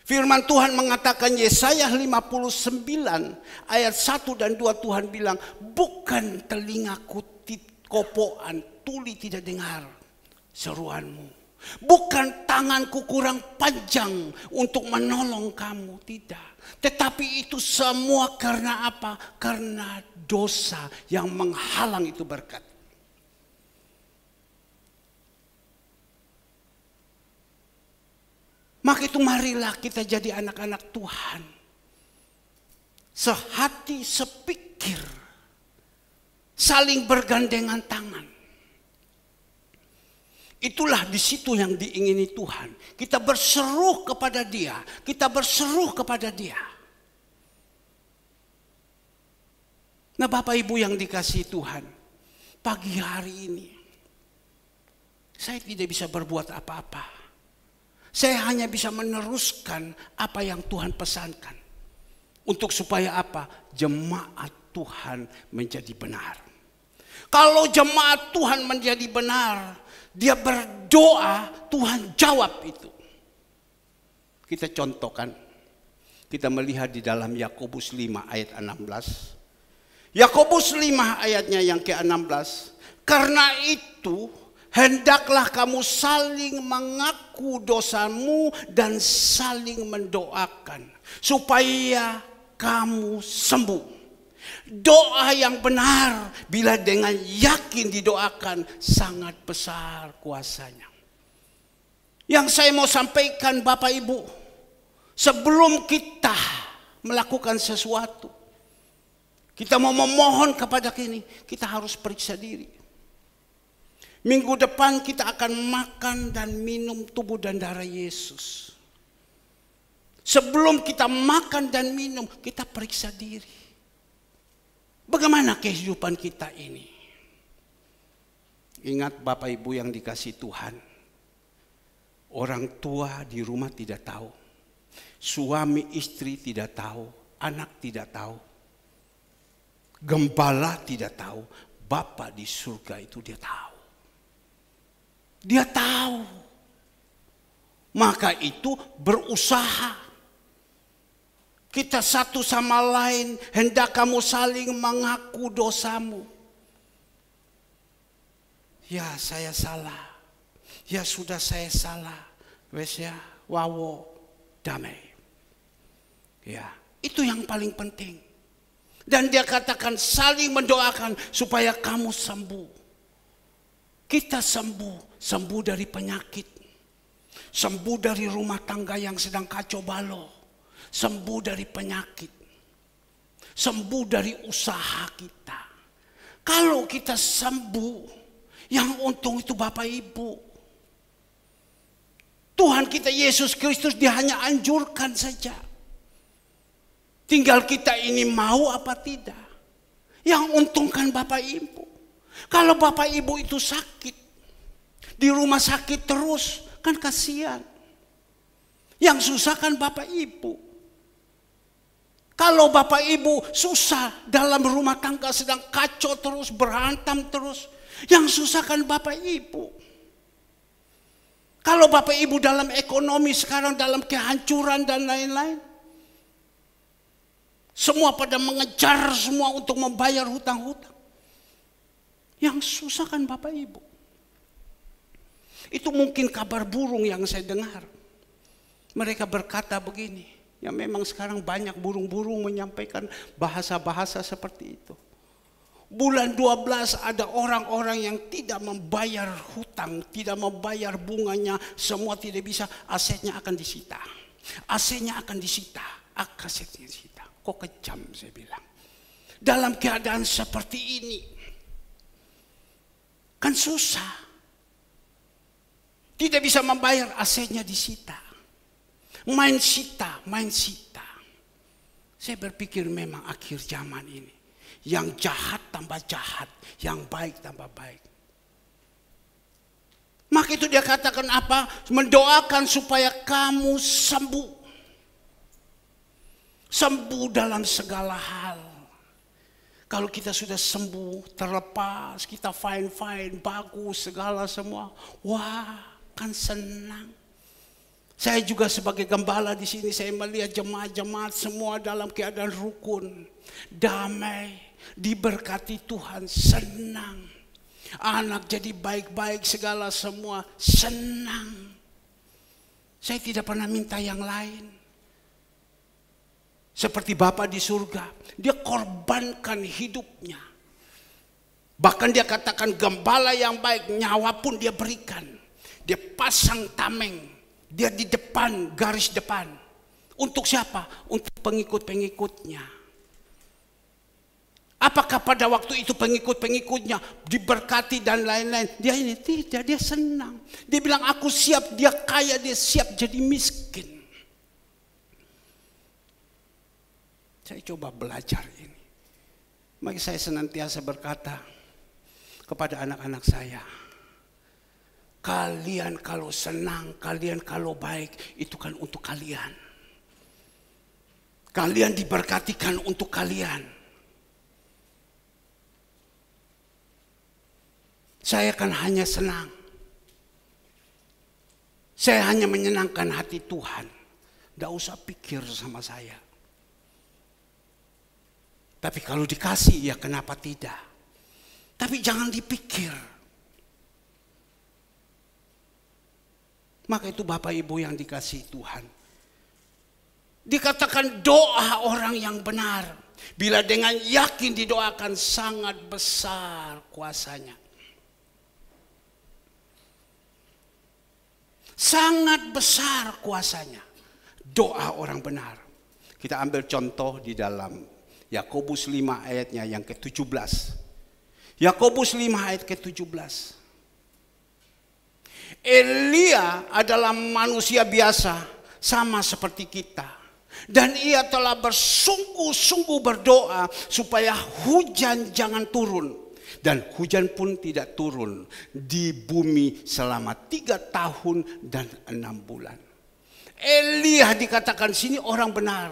Firman Tuhan mengatakan Yesaya 59 ayat 1 dan 2 Tuhan bilang bukan telingaku kopoan tuli tidak dengar seruanmu. Bukan tanganku kurang panjang untuk menolong kamu, tidak. Tetapi itu semua karena apa? Karena dosa yang menghalang itu berkat. Maka itu marilah kita jadi anak-anak Tuhan. Sehati, sepikir. Saling bergandengan tangan. Itulah di situ yang diingini Tuhan. Kita berseru kepada dia. Kita berseru kepada dia. Nah Bapak Ibu yang dikasih Tuhan. Pagi hari ini. Saya tidak bisa berbuat apa-apa saya hanya bisa meneruskan apa yang Tuhan pesankan. Untuk supaya apa? Jemaat Tuhan menjadi benar. Kalau jemaat Tuhan menjadi benar, dia berdoa, Tuhan jawab itu. Kita contohkan, kita melihat di dalam Yakobus 5 ayat 16. Yakobus 5 ayatnya yang ke-16. Karena itu Hendaklah kamu saling mengaku dosamu dan saling mendoakan supaya kamu sembuh. Doa yang benar bila dengan yakin didoakan sangat besar kuasanya. Yang saya mau sampaikan Bapak Ibu, sebelum kita melakukan sesuatu, kita mau memohon kepada kini, kita harus periksa diri. Minggu depan kita akan makan dan minum tubuh dan darah Yesus. Sebelum kita makan dan minum, kita periksa diri. Bagaimana kehidupan kita ini? Ingat Bapak Ibu yang dikasih Tuhan. Orang tua di rumah tidak tahu. Suami istri tidak tahu. Anak tidak tahu. Gembala tidak tahu. Bapak di surga itu dia tahu. Dia tahu. Maka itu berusaha. Kita satu sama lain hendak kamu saling mengaku dosamu. Ya saya salah. Ya sudah saya salah. Wes ya, wawo, damai. Ya, itu yang paling penting. Dan dia katakan saling mendoakan supaya kamu sembuh. Kita sembuh sembuh dari penyakit, sembuh dari rumah tangga yang sedang kacau balau, sembuh dari penyakit, sembuh dari usaha kita. Kalau kita sembuh, yang untung itu Bapak Ibu. Tuhan kita Yesus Kristus dia hanya anjurkan saja. Tinggal kita ini mau apa tidak. Yang untungkan Bapak Ibu. Kalau Bapak Ibu itu sakit, di rumah sakit terus, kan kasihan. Yang susah kan bapak ibu. Kalau bapak ibu susah dalam rumah tangga sedang kacau terus, berantem terus. Yang susah kan bapak ibu. Kalau bapak ibu dalam ekonomi sekarang dalam kehancuran dan lain-lain. Semua pada mengejar semua untuk membayar hutang-hutang. Yang susah kan bapak ibu. Itu mungkin kabar burung yang saya dengar. Mereka berkata begini, ya memang sekarang banyak burung-burung menyampaikan bahasa-bahasa seperti itu. Bulan 12 ada orang-orang yang tidak membayar hutang, tidak membayar bunganya, semua tidak bisa, asetnya akan disita. Asetnya akan disita, asetnya disita. Kok kejam saya bilang. Dalam keadaan seperti ini, kan susah. Tidak bisa membayar asetnya disita. Main sita, main sita. Saya berpikir memang akhir zaman ini. Yang jahat tambah jahat. Yang baik tambah baik. Maka itu dia katakan apa? Mendoakan supaya kamu sembuh. Sembuh dalam segala hal. Kalau kita sudah sembuh, terlepas, kita fine-fine, bagus, segala semua. Wah, akan senang. Saya juga sebagai gembala di sini saya melihat jemaat-jemaat semua dalam keadaan rukun, damai, diberkati Tuhan, senang. Anak jadi baik-baik segala semua, senang. Saya tidak pernah minta yang lain. Seperti Bapa di surga, dia korbankan hidupnya. Bahkan dia katakan gembala yang baik, nyawa pun dia berikan. Dia pasang tameng. Dia di depan, garis depan. Untuk siapa? Untuk pengikut-pengikutnya. Apakah pada waktu itu pengikut-pengikutnya diberkati dan lain-lain? Dia ini tidak, dia senang. Dia bilang aku siap, dia kaya, dia siap jadi miskin. Saya coba belajar ini. Maka saya senantiasa berkata kepada anak-anak saya, Kalian kalau senang, kalian kalau baik, itu kan untuk kalian. Kalian diberkatikan untuk kalian. Saya kan hanya senang. Saya hanya menyenangkan hati Tuhan. Tidak usah pikir sama saya. Tapi kalau dikasih ya kenapa tidak? Tapi jangan dipikir. Maka itu Bapak Ibu yang dikasih Tuhan. Dikatakan doa orang yang benar. Bila dengan yakin didoakan sangat besar kuasanya. Sangat besar kuasanya. Doa orang benar. Kita ambil contoh di dalam Yakobus 5 ayatnya yang ke-17. Yakobus 5 ayat ke-17. Elia adalah manusia biasa, sama seperti kita. Dan ia telah bersungguh-sungguh berdoa supaya hujan jangan turun. Dan hujan pun tidak turun di bumi selama tiga tahun dan enam bulan. Elia dikatakan sini orang benar.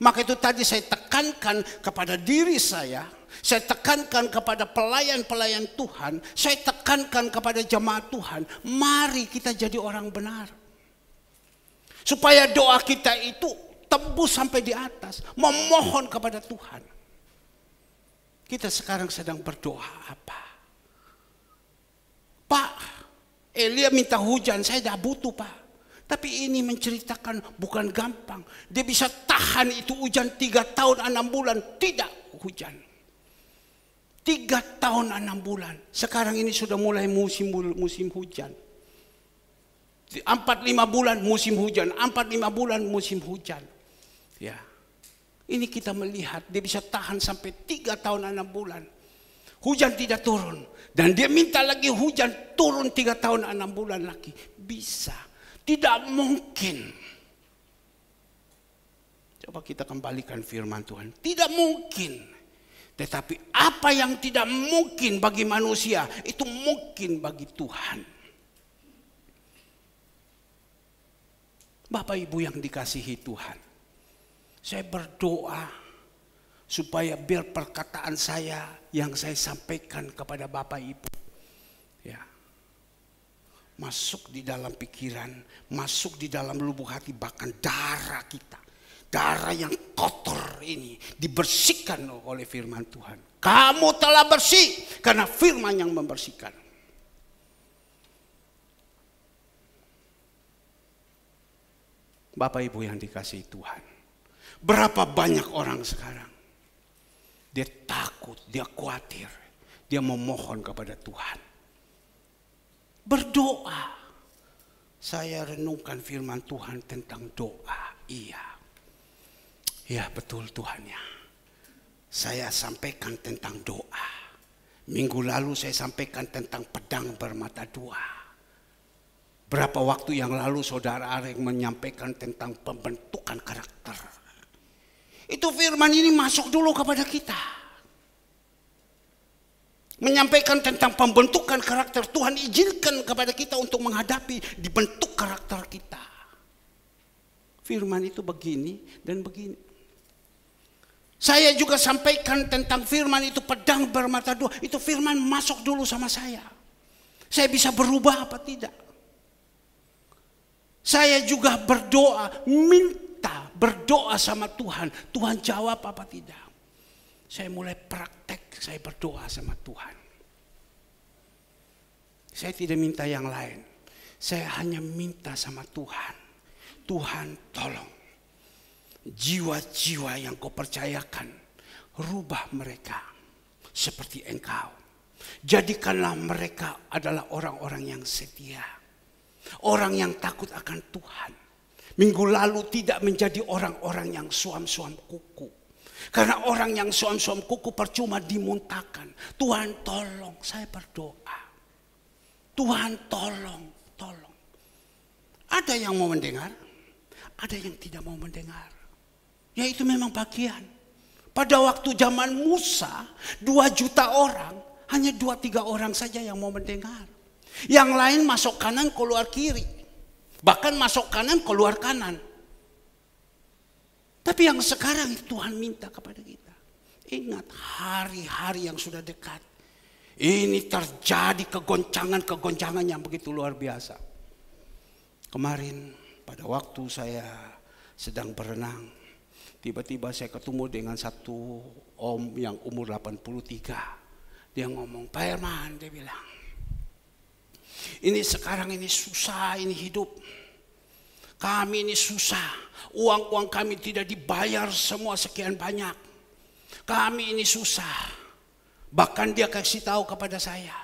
Maka itu tadi saya tekankan kepada diri saya saya tekankan kepada pelayan-pelayan Tuhan, saya tekankan kepada jemaat Tuhan, mari kita jadi orang benar. Supaya doa kita itu tembus sampai di atas, memohon kepada Tuhan. Kita sekarang sedang berdoa apa? Pak, Elia minta hujan, saya tidak butuh pak. Tapi ini menceritakan bukan gampang. Dia bisa tahan itu hujan tiga tahun enam bulan. Tidak hujan. Tiga tahun enam bulan. Sekarang ini sudah mulai musim musim hujan. Empat lima bulan musim hujan. Empat lima bulan musim hujan. Ya. Ini kita melihat dia bisa tahan sampai tiga tahun enam bulan. Hujan tidak turun. Dan dia minta lagi hujan turun tiga tahun enam bulan lagi. Bisa. Tidak mungkin. Coba kita kembalikan firman Tuhan. Tidak mungkin. Tetapi apa yang tidak mungkin bagi manusia itu mungkin bagi Tuhan. Bapak Ibu yang dikasihi Tuhan. Saya berdoa supaya biar perkataan saya yang saya sampaikan kepada Bapak Ibu ya masuk di dalam pikiran, masuk di dalam lubuk hati bahkan darah kita darah yang kotor ini dibersihkan oleh firman Tuhan. Kamu telah bersih karena firman yang membersihkan. Bapak Ibu yang dikasihi Tuhan. Berapa banyak orang sekarang dia takut, dia khawatir, dia memohon kepada Tuhan. Berdoa. Saya renungkan firman Tuhan tentang doa. Iya. Ya betul Tuhan ya. Saya sampaikan tentang doa. Minggu lalu saya sampaikan tentang pedang bermata dua. Berapa waktu yang lalu saudara Arek menyampaikan tentang pembentukan karakter. Itu firman ini masuk dulu kepada kita. Menyampaikan tentang pembentukan karakter Tuhan izinkan kepada kita untuk menghadapi dibentuk karakter kita. Firman itu begini dan begini saya juga sampaikan tentang firman itu pedang bermata dua. Itu firman masuk dulu sama saya. Saya bisa berubah apa tidak. Saya juga berdoa, minta berdoa sama Tuhan. Tuhan jawab apa tidak. Saya mulai praktek, saya berdoa sama Tuhan. Saya tidak minta yang lain. Saya hanya minta sama Tuhan. Tuhan tolong jiwa-jiwa yang kau percayakan, rubah mereka seperti engkau. Jadikanlah mereka adalah orang-orang yang setia. Orang yang takut akan Tuhan. Minggu lalu tidak menjadi orang-orang yang suam-suam kuku. Karena orang yang suam-suam kuku percuma dimuntahkan. Tuhan tolong, saya berdoa. Tuhan tolong, tolong. Ada yang mau mendengar, ada yang tidak mau mendengar. Ya itu memang bagian. Pada waktu zaman Musa, dua juta orang, hanya dua tiga orang saja yang mau mendengar. Yang lain masuk kanan keluar kiri. Bahkan masuk kanan keluar kanan. Tapi yang sekarang Tuhan minta kepada kita. Ingat hari-hari yang sudah dekat. Ini terjadi kegoncangan-kegoncangan yang begitu luar biasa. Kemarin pada waktu saya sedang berenang Tiba-tiba saya ketemu dengan satu om yang umur 83. Dia ngomong, Pak Herman, dia bilang, ini sekarang ini susah, ini hidup. Kami ini susah. Uang-uang kami tidak dibayar semua sekian banyak. Kami ini susah. Bahkan dia kasih tahu kepada saya.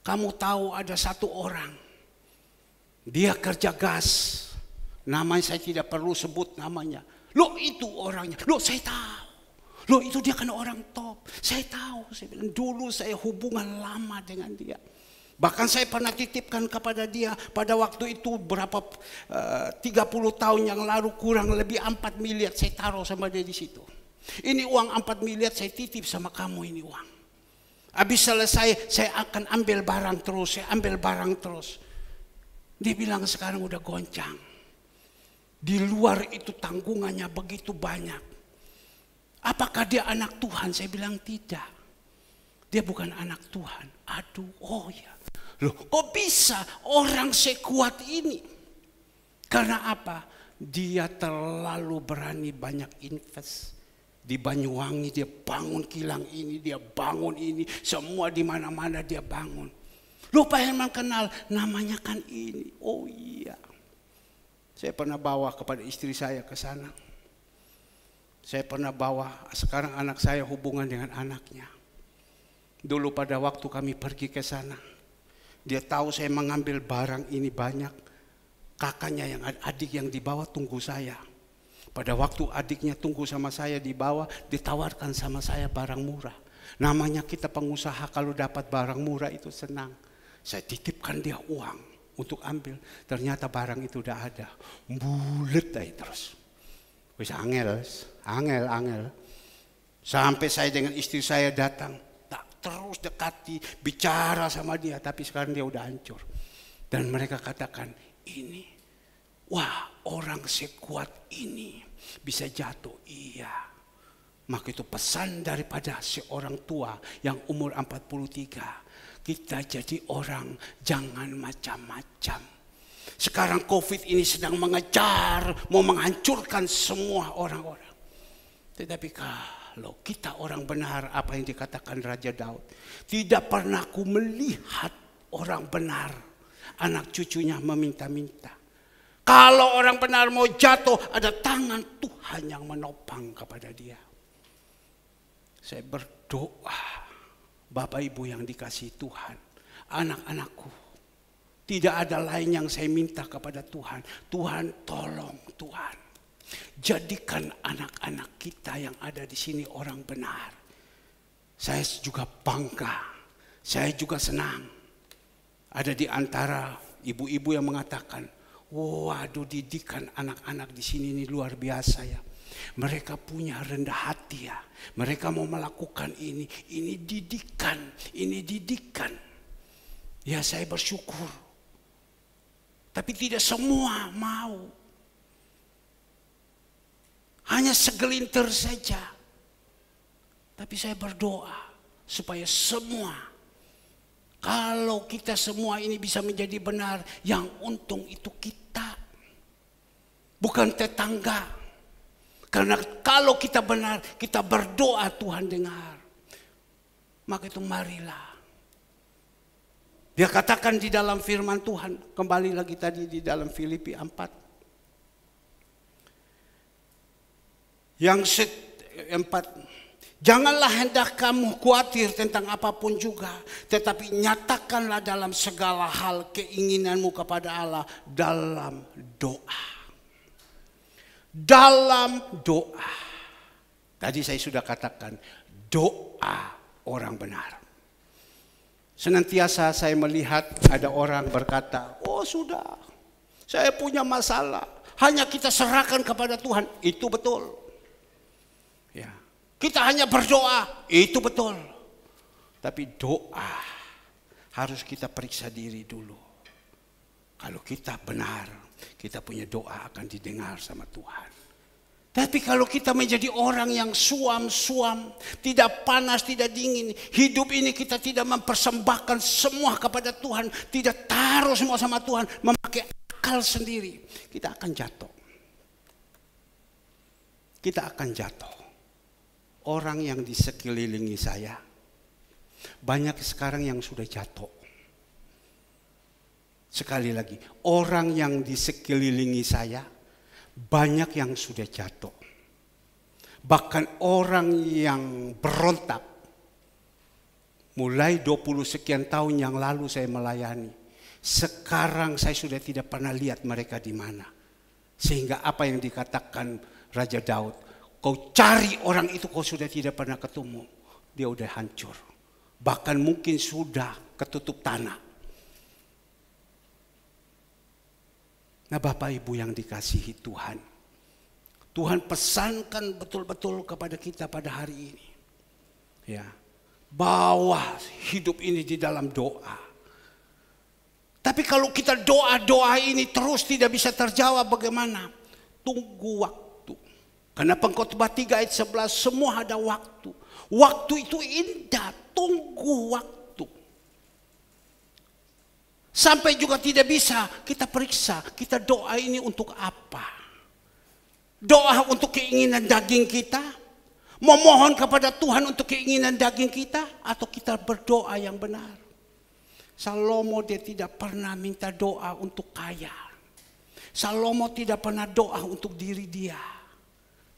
Kamu tahu ada satu orang. Dia kerja gas. Namanya saya tidak perlu sebut namanya lo itu orangnya. lo saya tahu. lo itu dia kan orang top. Saya tahu. Saya bilang dulu saya hubungan lama dengan dia. Bahkan saya pernah titipkan kepada dia pada waktu itu berapa eh, uh, 30 tahun yang lalu kurang lebih 4 miliar saya taruh sama dia di situ. Ini uang 4 miliar saya titip sama kamu ini uang. Habis selesai saya akan ambil barang terus, saya ambil barang terus. Dia bilang sekarang udah goncang. Di luar itu tanggungannya begitu banyak. Apakah dia anak Tuhan? Saya bilang tidak. Dia bukan anak Tuhan. Aduh, oh ya. Loh, kok bisa orang sekuat ini? Karena apa? Dia terlalu berani banyak invest di Banyuwangi dia bangun kilang ini, dia bangun ini, semua di mana-mana dia bangun. Lupa yang kenal namanya kan ini. Oh iya. Saya pernah bawa kepada istri saya ke sana. Saya pernah bawa, sekarang anak saya hubungan dengan anaknya. Dulu pada waktu kami pergi ke sana, dia tahu saya mengambil barang ini banyak. Kakaknya yang adik yang dibawa tunggu saya. Pada waktu adiknya tunggu sama saya di bawah, ditawarkan sama saya barang murah. Namanya kita pengusaha kalau dapat barang murah itu senang. Saya titipkan dia uang untuk ambil. Ternyata barang itu udah ada. Bulet aja terus. Wis angel, angel, angel. Sampai saya dengan istri saya datang. Tak terus dekati, bicara sama dia. Tapi sekarang dia udah hancur. Dan mereka katakan, ini. Wah, orang sekuat ini bisa jatuh. Iya. Maka itu pesan daripada seorang tua yang umur 43 kita jadi orang jangan macam-macam. Sekarang COVID ini sedang mengejar, mau menghancurkan semua orang-orang. Tetapi kalau kita orang benar apa yang dikatakan Raja Daud. Tidak pernah ku melihat orang benar. Anak cucunya meminta-minta. Kalau orang benar mau jatuh, ada tangan Tuhan yang menopang kepada dia. Saya berdoa Bapak Ibu yang dikasih Tuhan, anak-anakku, tidak ada lain yang saya minta kepada Tuhan. Tuhan tolong Tuhan. Jadikan anak-anak kita yang ada di sini orang benar. Saya juga bangga. Saya juga senang. Ada di antara ibu-ibu yang mengatakan, waduh didikan anak-anak di sini ini luar biasa ya. Mereka punya rendah hati dia. Mereka mau melakukan ini, ini didikan, ini didikan. Ya saya bersyukur. Tapi tidak semua mau. Hanya segelintir saja. Tapi saya berdoa supaya semua kalau kita semua ini bisa menjadi benar, yang untung itu kita. Bukan tetangga, karena kalau kita benar, kita berdoa Tuhan dengar. Maka itu marilah. Dia katakan di dalam firman Tuhan, kembali lagi tadi di dalam Filipi 4. Yang set, 4, Janganlah hendak kamu khawatir tentang apapun juga, tetapi nyatakanlah dalam segala hal keinginanmu kepada Allah dalam doa dalam doa. Tadi saya sudah katakan doa orang benar. Senantiasa saya melihat ada orang berkata, oh sudah saya punya masalah. Hanya kita serahkan kepada Tuhan. Itu betul. Ya. Kita hanya berdoa. Itu betul. Tapi doa harus kita periksa diri dulu. Kalau kita benar kita punya doa akan didengar sama Tuhan. Tapi kalau kita menjadi orang yang suam-suam, tidak panas, tidak dingin, hidup ini kita tidak mempersembahkan semua kepada Tuhan, tidak taruh semua sama Tuhan, memakai akal sendiri, kita akan jatuh. Kita akan jatuh. Orang yang di sekelilingi saya, banyak sekarang yang sudah jatuh Sekali lagi, orang yang di sekelilingi saya banyak yang sudah jatuh. Bahkan orang yang berontak. Mulai 20 sekian tahun yang lalu saya melayani. Sekarang saya sudah tidak pernah lihat mereka di mana. Sehingga apa yang dikatakan Raja Daud. Kau cari orang itu kau sudah tidak pernah ketemu. Dia sudah hancur. Bahkan mungkin sudah ketutup tanah Nah Bapak Ibu yang dikasihi Tuhan. Tuhan pesankan betul-betul kepada kita pada hari ini. Ya, bahwa hidup ini di dalam doa. Tapi kalau kita doa-doa ini terus tidak bisa terjawab bagaimana? Tunggu waktu. Karena pengkhotbah 3 ayat 11 semua ada waktu. Waktu itu indah, tunggu waktu. Sampai juga tidak bisa, kita periksa, kita doa ini untuk apa? Doa untuk keinginan daging kita? Memohon kepada Tuhan untuk keinginan daging kita? Atau kita berdoa yang benar? Salomo dia tidak pernah minta doa untuk kaya. Salomo tidak pernah doa untuk diri dia.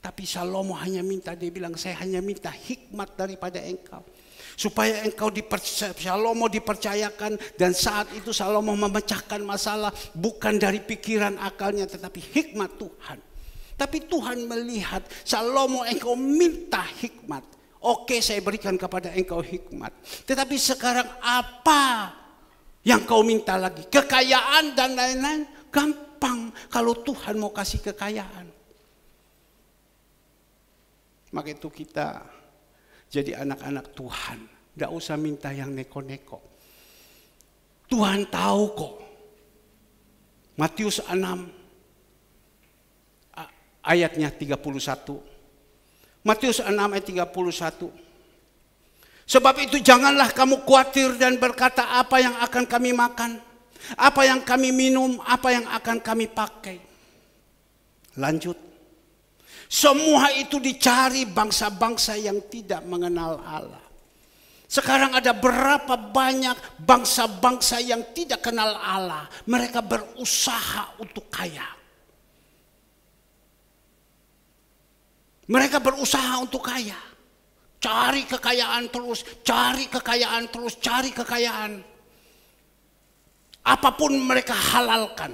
Tapi Salomo hanya minta, dia bilang saya hanya minta hikmat daripada engkau supaya engkau dipercaya, Salomo dipercayakan dan saat itu Salomo memecahkan masalah bukan dari pikiran akalnya tetapi hikmat Tuhan. Tapi Tuhan melihat Salomo engkau minta hikmat. Oke saya berikan kepada engkau hikmat. Tetapi sekarang apa yang kau minta lagi? Kekayaan dan lain-lain gampang kalau Tuhan mau kasih kekayaan. Maka itu kita jadi anak-anak Tuhan. Tidak usah minta yang neko-neko. Tuhan tahu kok. Matius 6 ayatnya 31. Matius 6 ayat 31. Sebab itu janganlah kamu khawatir dan berkata apa yang akan kami makan, apa yang kami minum, apa yang akan kami pakai. Lanjut. Semua itu dicari bangsa-bangsa yang tidak mengenal Allah. Sekarang ada berapa banyak bangsa-bangsa yang tidak kenal Allah. Mereka berusaha untuk kaya. Mereka berusaha untuk kaya. Cari kekayaan terus, cari kekayaan terus, cari kekayaan. Apapun mereka halalkan.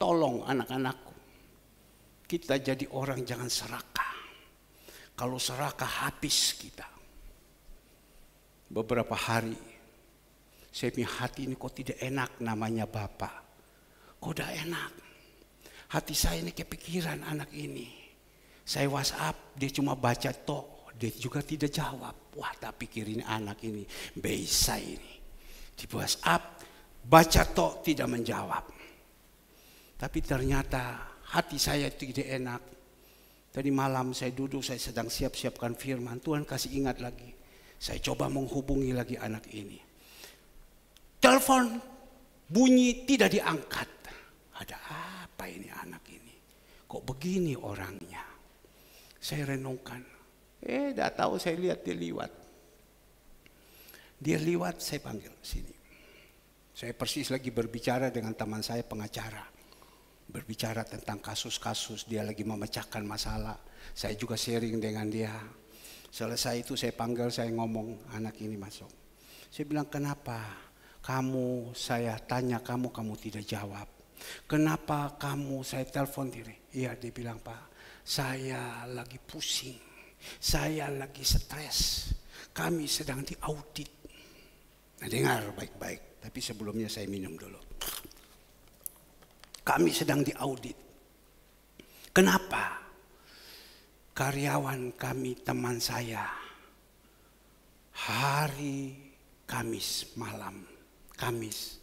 Tolong anak-anakku kita jadi orang jangan serakah. Kalau serakah habis kita. Beberapa hari saya punya hati ini kok tidak enak namanya Bapak. Kok tidak enak. Hati saya ini kepikiran anak ini. Saya WhatsApp, dia cuma baca tok, dia juga tidak jawab. Wah, tak pikirin anak ini, Beisa ini. Di WhatsApp, baca tok tidak menjawab. Tapi ternyata hati saya tidak enak. Tadi malam saya duduk, saya sedang siap-siapkan firman. Tuhan kasih ingat lagi. Saya coba menghubungi lagi anak ini. Telepon bunyi tidak diangkat. Ada apa ini anak ini? Kok begini orangnya? Saya renungkan. Eh, tidak tahu saya lihat dia lewat. Dia lewat, saya panggil sini. Saya persis lagi berbicara dengan teman saya pengacara berbicara tentang kasus-kasus, dia lagi memecahkan masalah. Saya juga sharing dengan dia. Selesai itu saya panggil, saya ngomong, anak ini masuk. Saya bilang, kenapa kamu, saya tanya kamu, kamu tidak jawab. Kenapa kamu, saya telepon diri. Iya, dia bilang, Pak, saya lagi pusing. Saya lagi stres. Kami sedang diaudit. Nah, dengar baik-baik. Tapi sebelumnya saya minum dulu kami sedang diaudit. Kenapa? Karyawan kami, teman saya, hari Kamis malam, Kamis,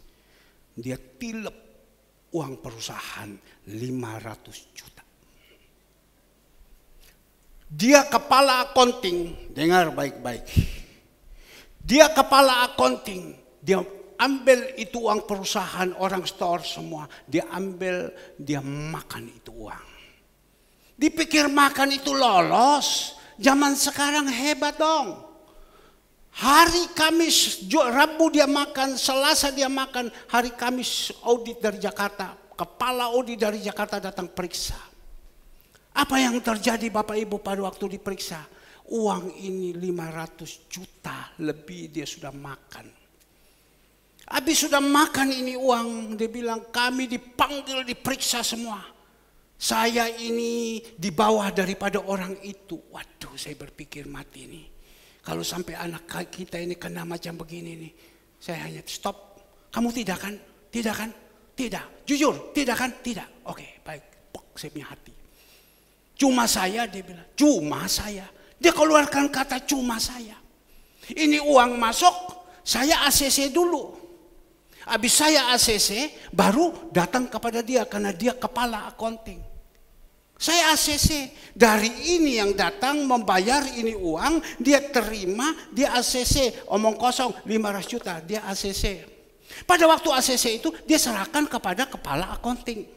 dia tilep uang perusahaan 500 juta. Dia kepala akunting dengar baik-baik. Dia kepala akunting dia ambil itu uang perusahaan orang store semua. Dia ambil, dia makan itu uang. Dipikir makan itu lolos. Zaman sekarang hebat dong. Hari Kamis, Rabu dia makan, Selasa dia makan, hari Kamis audit dari Jakarta. Kepala audit dari Jakarta datang periksa. Apa yang terjadi Bapak Ibu pada waktu diperiksa? Uang ini 500 juta lebih dia sudah makan Abi sudah makan ini uang, dia bilang kami dipanggil, diperiksa semua. Saya ini di bawah daripada orang itu. Waduh, saya berpikir mati ini. Kalau sampai anak kita ini kena macam begini nih, saya hanya stop. Kamu tidak kan? Tidak kan? Tidak. Jujur, tidak kan? Tidak. Oke, baik. Pok, saya punya hati. Cuma saya, dia bilang. Cuma saya. Dia keluarkan kata cuma saya. Ini uang masuk, saya ACC dulu. Habis saya ACC, baru datang kepada dia karena dia kepala accounting. Saya ACC, dari ini yang datang membayar ini uang, dia terima, dia ACC, omong kosong 500 juta, dia ACC. Pada waktu ACC itu dia serahkan kepada kepala accounting.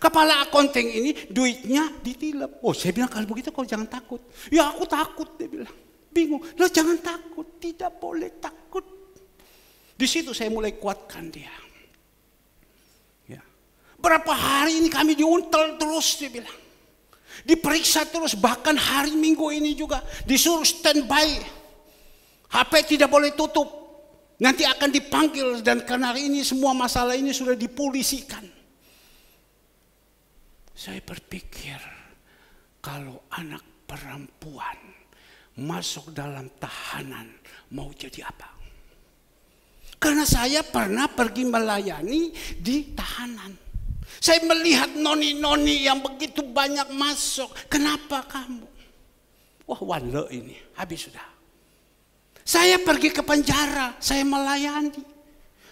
Kepala accounting ini duitnya ditilap Oh saya bilang kalau begitu kau jangan takut. Ya aku takut dia bilang. Bingung, lo jangan takut, tidak boleh takut di situ saya mulai kuatkan dia. Ya. Berapa hari ini kami diuntel terus dia bilang. Diperiksa terus bahkan hari minggu ini juga disuruh standby. HP tidak boleh tutup. Nanti akan dipanggil dan karena ini semua masalah ini sudah dipolisikan. Saya berpikir kalau anak perempuan masuk dalam tahanan mau jadi apa? Karena saya pernah pergi melayani di tahanan. Saya melihat noni-noni yang begitu banyak masuk. Kenapa kamu? Wah, wale ini. Habis sudah. Saya pergi ke penjara, saya melayani.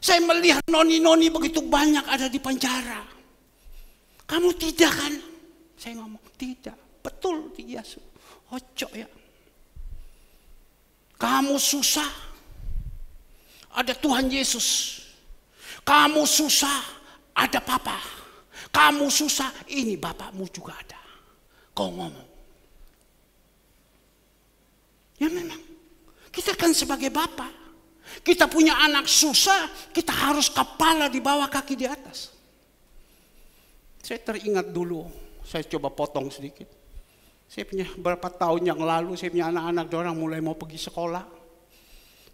Saya melihat noni-noni begitu banyak ada di penjara. Kamu tidak kan? Saya ngomong, tidak. Betul, Yesus. Hocok ya. Kamu susah, ada Tuhan Yesus. Kamu susah, ada Papa. Kamu susah, ini Bapakmu juga ada. Kau ngomong. Ya memang, kita kan sebagai Bapak. Kita punya anak susah, kita harus kepala di bawah kaki di atas. Saya teringat dulu, saya coba potong sedikit. Saya punya berapa tahun yang lalu, saya punya anak-anak orang mulai mau pergi sekolah.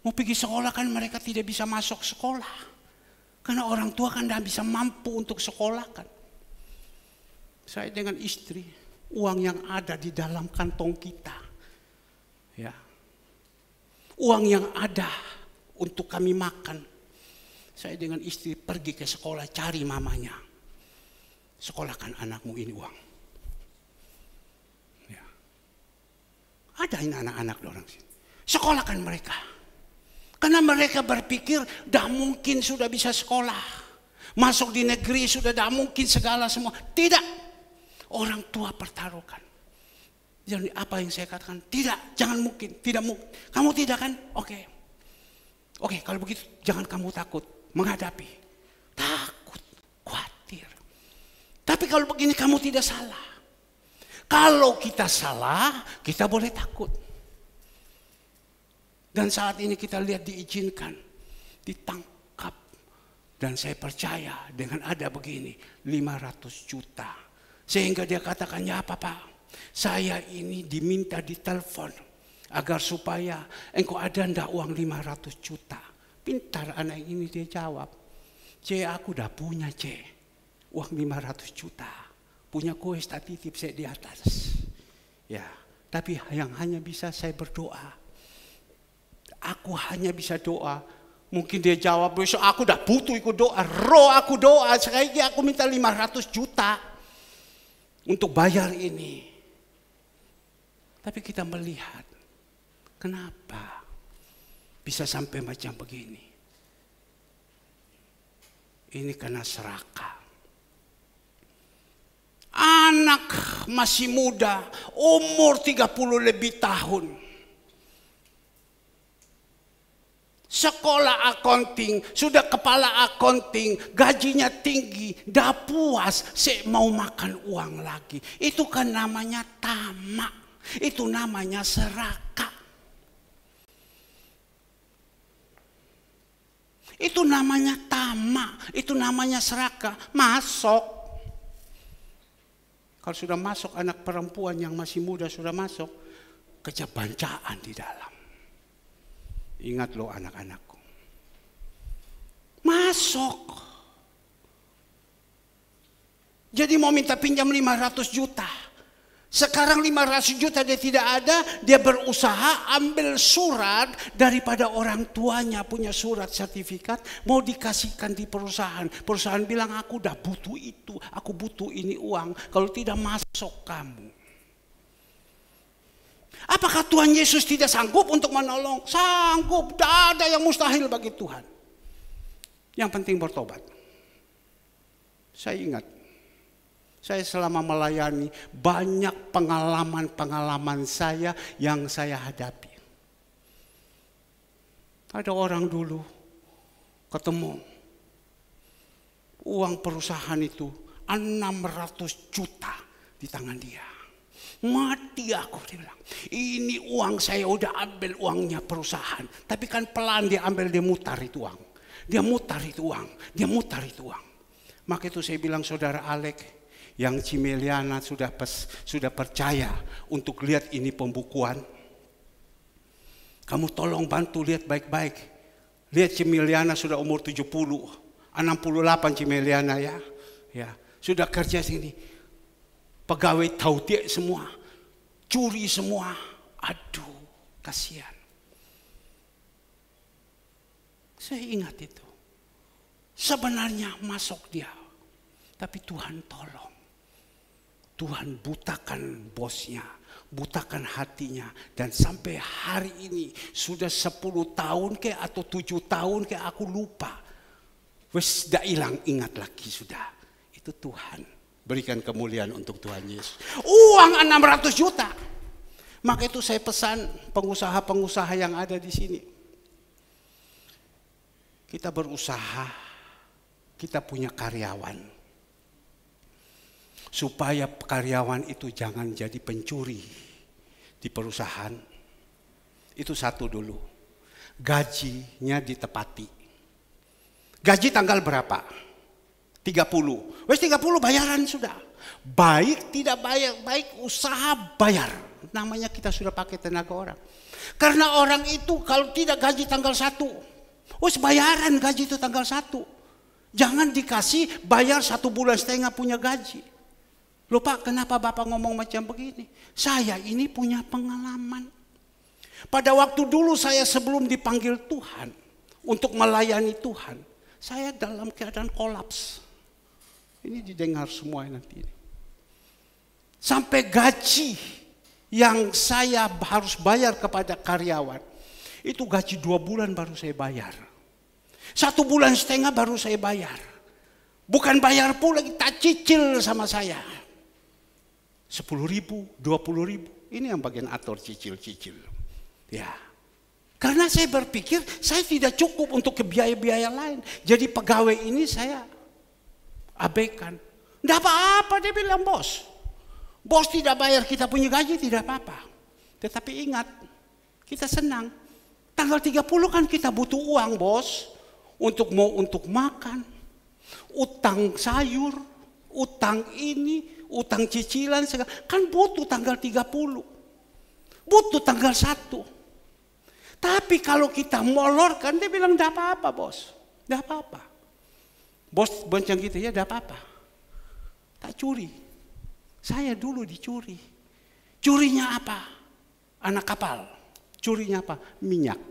Mau pergi sekolah kan mereka tidak bisa masuk sekolah. Karena orang tua kan tidak bisa mampu untuk sekolah kan. Saya dengan istri, uang yang ada di dalam kantong kita. Ya. Uang yang ada untuk kami makan. Saya dengan istri pergi ke sekolah cari mamanya. Sekolahkan anakmu ini uang. Ya. Ada ini anak-anak orang sini. Sekolahkan mereka. Karena mereka berpikir dah mungkin sudah bisa sekolah. Masuk di negeri sudah dah mungkin segala semua. Tidak. Orang tua pertaruhkan. Jadi apa yang saya katakan? Tidak, jangan mungkin. Tidak mungkin. Kamu tidak kan? Oke. Oke, kalau begitu jangan kamu takut menghadapi. Takut, khawatir. Tapi kalau begini kamu tidak salah. Kalau kita salah, kita boleh takut. Dan saat ini kita lihat diizinkan, ditangkap. Dan saya percaya dengan ada begini, 500 juta. Sehingga dia katakan ya apa Pak? Saya ini diminta ditelepon agar supaya engkau ada ndak uang 500 juta. Pintar anak ini dia jawab. C aku udah punya C. Uang 500 juta. Punya kue statitip saya di atas. Ya, tapi yang hanya bisa saya berdoa Aku hanya bisa doa. Mungkin dia jawab, besok aku udah butuh ikut doa. Roh aku doa, sekali aku minta 500 juta untuk bayar ini. Tapi kita melihat, kenapa bisa sampai macam begini? Ini karena serakah anak masih muda, umur 30 lebih tahun. sekolah accounting, sudah kepala accounting, gajinya tinggi, dah puas, saya mau makan uang lagi. Itu kan namanya tamak, itu namanya seraka. Itu namanya tamak, itu namanya seraka. masuk. Kalau sudah masuk anak perempuan yang masih muda sudah masuk, kejabancaan di dalam. Ingat loh anak-anakku. Masuk. Jadi mau minta pinjam 500 juta. Sekarang 500 juta dia tidak ada, dia berusaha ambil surat daripada orang tuanya punya surat sertifikat mau dikasihkan di perusahaan. Perusahaan bilang aku udah butuh itu, aku butuh ini uang. Kalau tidak masuk kamu. Apakah Tuhan Yesus tidak sanggup untuk menolong? Sanggup, tidak ada yang mustahil bagi Tuhan. Yang penting bertobat. Saya ingat, saya selama melayani banyak pengalaman-pengalaman saya yang saya hadapi. Ada orang dulu ketemu uang perusahaan itu 600 juta di tangan dia. Mati aku dia bilang. Ini uang saya udah ambil uangnya perusahaan. Tapi kan pelan dia ambil dia mutar itu uang. Dia mutar itu uang. Dia mutar itu uang. Maka itu saya bilang saudara Alek yang Cimeliana sudah pes, sudah percaya untuk lihat ini pembukuan. Kamu tolong bantu lihat baik-baik. Lihat Cimeliana sudah umur 70, 68 Cimeliana ya. Ya, sudah kerja sini Pegawai tahu tautia semua. Curi semua. Aduh, kasihan. Saya ingat itu. Sebenarnya masuk dia. Tapi Tuhan tolong. Tuhan butakan bosnya, butakan hatinya. Dan sampai hari ini sudah 10 tahun ke atau 7 tahun ke aku lupa. Wes dah hilang ingat lagi sudah. Itu Tuhan. Berikan kemuliaan untuk Tuhan Yesus. Uang 600 juta. Maka itu saya pesan pengusaha-pengusaha yang ada di sini. Kita berusaha, kita punya karyawan. Supaya karyawan itu jangan jadi pencuri di perusahaan. Itu satu dulu. Gajinya ditepati. Gaji tanggal berapa? 30. Wes 30 bayaran sudah. Baik tidak bayar, baik usaha bayar. Namanya kita sudah pakai tenaga orang. Karena orang itu kalau tidak gaji tanggal 1. Wes bayaran gaji itu tanggal 1. Jangan dikasih bayar satu bulan setengah punya gaji. Lupa kenapa Bapak ngomong macam begini? Saya ini punya pengalaman. Pada waktu dulu saya sebelum dipanggil Tuhan untuk melayani Tuhan, saya dalam keadaan kolaps. Ini didengar semua nanti ini. Sampai gaji yang saya harus bayar kepada karyawan. Itu gaji dua bulan baru saya bayar. Satu bulan setengah baru saya bayar. Bukan bayar pula, kita cicil sama saya. Sepuluh ribu, dua puluh ribu. Ini yang bagian atur cicil-cicil. Ya, karena saya berpikir saya tidak cukup untuk kebiaya biaya lain. Jadi pegawai ini saya abaikan. Tidak apa-apa dia bilang bos. Bos tidak bayar kita punya gaji tidak apa-apa. Tetapi ingat, kita senang. Tanggal 30 kan kita butuh uang bos. Untuk mau untuk makan, utang sayur, utang ini, utang cicilan, segala. kan butuh tanggal 30. Butuh tanggal 1. Tapi kalau kita molorkan, dia bilang, tidak apa-apa bos, tidak apa-apa. Bos bonceng gitu ya ada apa-apa. Tak curi. Saya dulu dicuri. Curinya apa? Anak kapal. Curinya apa? Minyak.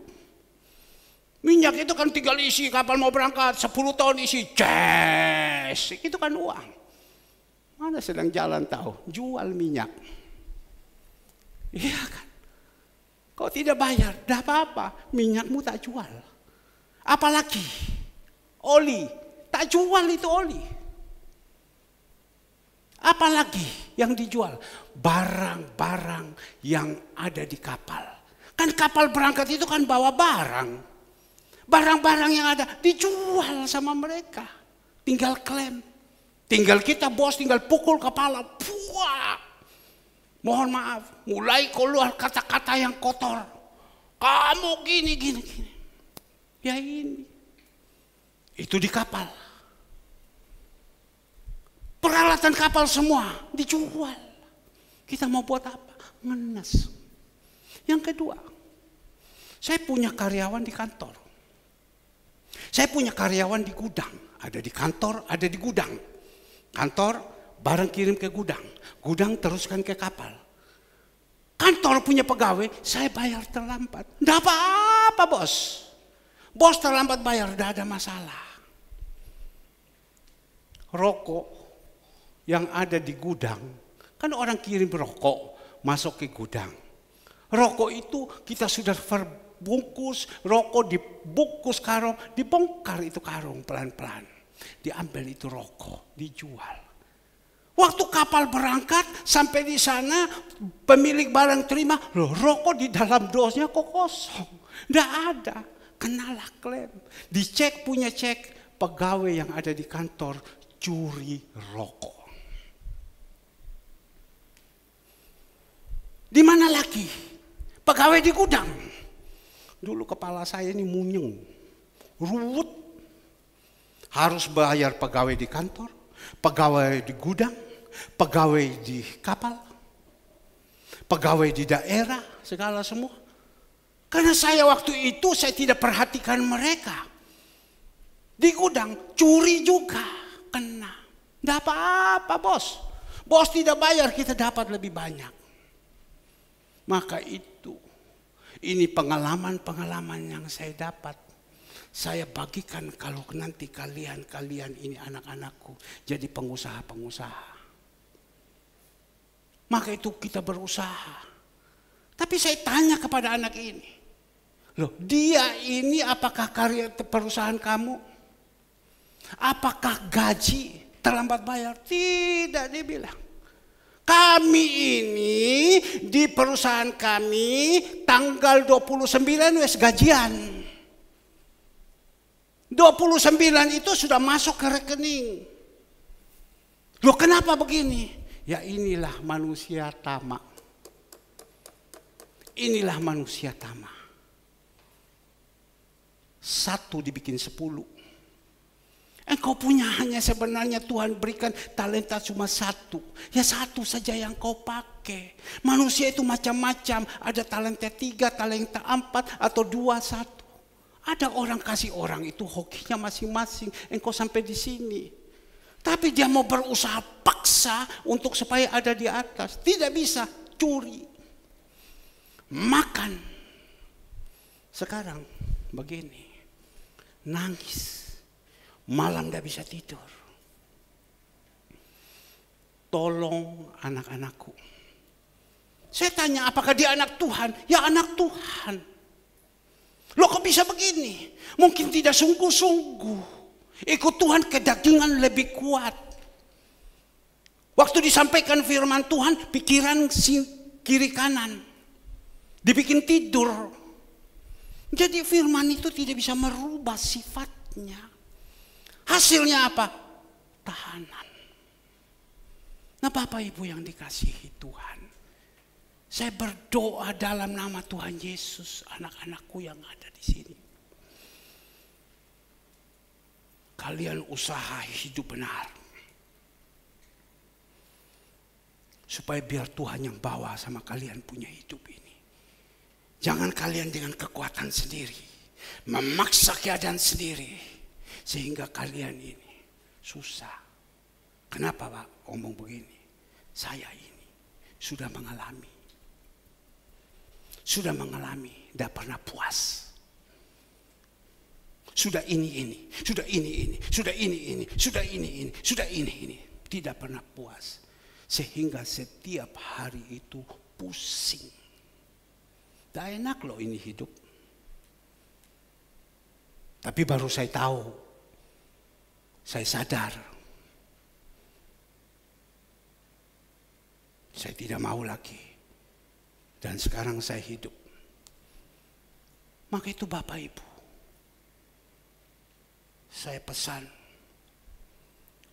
Minyak itu kan tinggal isi kapal mau berangkat 10 ton isi. Yes, itu kan uang. Mana sedang jalan tahu? Jual minyak. Iya kan? Kau tidak bayar, dah apa-apa. Minyakmu tak jual. Apalagi oli Tak jual itu oli. Apalagi yang dijual? Barang-barang yang ada di kapal. Kan kapal berangkat itu kan bawa barang. Barang-barang yang ada dijual sama mereka. Tinggal klaim. Tinggal kita bos, tinggal pukul kepala. Puah. Mohon maaf, mulai keluar kata-kata yang kotor. Kamu gini, gini, gini. Ya ini. Itu di kapal. Peralatan kapal semua dijual. Kita mau buat apa? Ngenes. Yang kedua, saya punya karyawan di kantor. Saya punya karyawan di gudang. Ada di kantor, ada di gudang. Kantor, barang kirim ke gudang. Gudang teruskan ke kapal. Kantor punya pegawai, saya bayar terlambat. Tidak apa-apa bos. Bos terlambat bayar, tidak ada masalah. Rokok yang ada di gudang, kan orang kirim rokok masuk ke gudang. Rokok itu kita sudah bungkus rokok dibungkus karung, dibongkar itu karung pelan-pelan. Diambil itu rokok, dijual. Waktu kapal berangkat sampai di sana pemilik barang terima, loh rokok di dalam dosnya kok kosong. Tidak ada, kenalah klaim. Dicek punya cek pegawai yang ada di kantor curi rokok. Di mana lagi? Pegawai di gudang. Dulu kepala saya ini munyeng, ruwet. Harus bayar pegawai di kantor, pegawai di gudang, pegawai di kapal, pegawai di daerah, segala semua. Karena saya waktu itu saya tidak perhatikan mereka. Di gudang curi juga kena. Tidak apa-apa bos. Bos tidak bayar kita dapat lebih banyak. Maka itu, ini pengalaman-pengalaman yang saya dapat. Saya bagikan kalau nanti kalian-kalian ini anak-anakku jadi pengusaha-pengusaha. Maka itu kita berusaha. Tapi saya tanya kepada anak ini. Loh, dia ini apakah karya perusahaan kamu? Apakah gaji terlambat bayar? Tidak, dia bilang. Kami ini di perusahaan kami tanggal 29 wes gajian. 29 itu sudah masuk ke rekening. Loh kenapa begini? Ya inilah manusia tamak. Inilah manusia tamak. Satu dibikin sepuluh. Engkau punya hanya sebenarnya Tuhan berikan talenta cuma satu. Ya satu saja yang kau pakai. Manusia itu macam-macam. Ada talenta tiga, talenta empat, atau dua, satu. Ada orang kasih orang itu hokinya masing-masing. Engkau sampai di sini. Tapi dia mau berusaha paksa untuk supaya ada di atas. Tidak bisa curi. Makan. Sekarang begini. Nangis Malam gak bisa tidur. Tolong anak-anakku. Saya tanya apakah dia anak Tuhan? Ya anak Tuhan. lo kok bisa begini? Mungkin tidak sungguh-sungguh. Ikut Tuhan kedagingan lebih kuat. Waktu disampaikan firman Tuhan, pikiran kiri kanan. Dibikin tidur. Jadi firman itu tidak bisa merubah sifatnya. Hasilnya apa? Tahanan. Nah Bapak Ibu yang dikasihi Tuhan. Saya berdoa dalam nama Tuhan Yesus anak-anakku yang ada di sini. Kalian usaha hidup benar. Supaya biar Tuhan yang bawa sama kalian punya hidup ini. Jangan kalian dengan kekuatan sendiri. Memaksa keadaan sendiri sehingga kalian ini susah. Kenapa Pak ngomong begini? Saya ini sudah mengalami. Sudah mengalami, tidak pernah puas. Sudah ini ini, sudah ini ini, sudah ini ini, sudah ini ini, sudah ini ini. Tidak pernah puas. Sehingga setiap hari itu pusing. Tak enak loh ini hidup. Tapi baru saya tahu saya sadar. Saya tidak mau lagi. Dan sekarang saya hidup. Maka itu Bapak Ibu. Saya pesan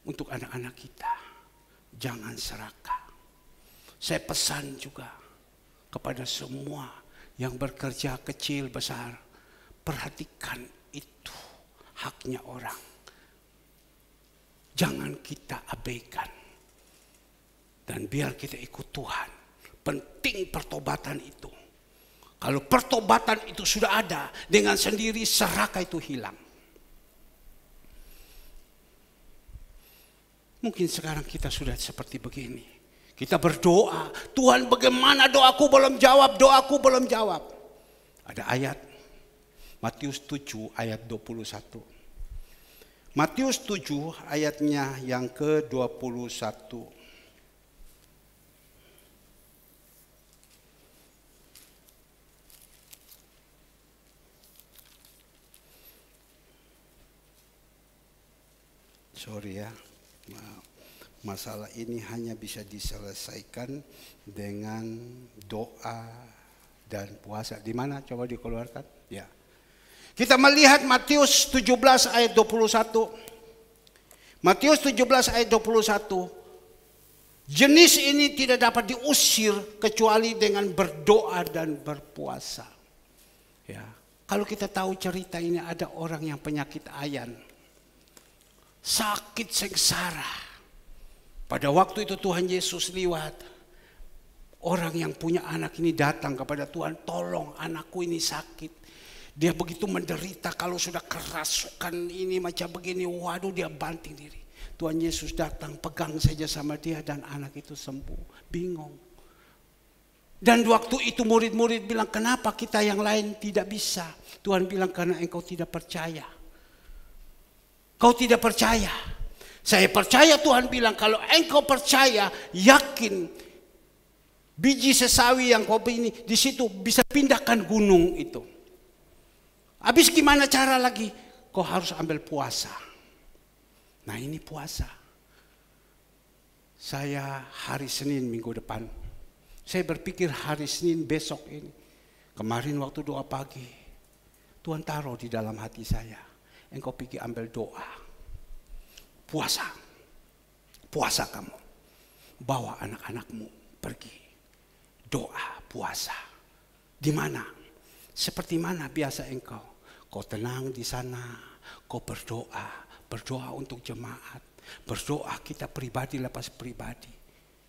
untuk anak-anak kita. Jangan serakah. Saya pesan juga kepada semua yang bekerja kecil besar. Perhatikan itu haknya orang Jangan kita abaikan. Dan biar kita ikut Tuhan. Penting pertobatan itu. Kalau pertobatan itu sudah ada, dengan sendiri seraka itu hilang. Mungkin sekarang kita sudah seperti begini. Kita berdoa, Tuhan bagaimana doaku belum jawab, doaku belum jawab. Ada ayat, Matius 7 ayat 21. Matius 7 ayatnya yang ke-21. sorry ya masalah ini hanya bisa diselesaikan dengan doa dan puasa di mana coba dikeluarkan ya kita melihat Matius 17 ayat 21. Matius 17 ayat 21. Jenis ini tidak dapat diusir kecuali dengan berdoa dan berpuasa. Ya. Kalau kita tahu cerita ini ada orang yang penyakit ayan. Sakit sengsara. Pada waktu itu Tuhan Yesus lewat. Orang yang punya anak ini datang kepada Tuhan, tolong anakku ini sakit dia begitu menderita kalau sudah kerasukan ini macam begini. Waduh dia banting diri. Tuhan Yesus datang pegang saja sama dia dan anak itu sembuh. Bingung. Dan waktu itu murid-murid bilang kenapa kita yang lain tidak bisa. Tuhan bilang karena engkau tidak percaya. Kau tidak percaya. Saya percaya Tuhan bilang kalau engkau percaya yakin biji sesawi yang kau ini di situ bisa pindahkan gunung itu. Habis gimana cara lagi? Kau harus ambil puasa. Nah ini puasa. Saya hari Senin minggu depan. Saya berpikir hari Senin besok ini. Kemarin waktu doa pagi. Tuhan taruh di dalam hati saya. Engkau pergi ambil doa. Puasa. Puasa kamu. Bawa anak-anakmu pergi. Doa puasa. Di mana? Seperti mana biasa engkau? Kau tenang di sana, kau berdoa, berdoa untuk jemaat, berdoa kita pribadi lepas pribadi.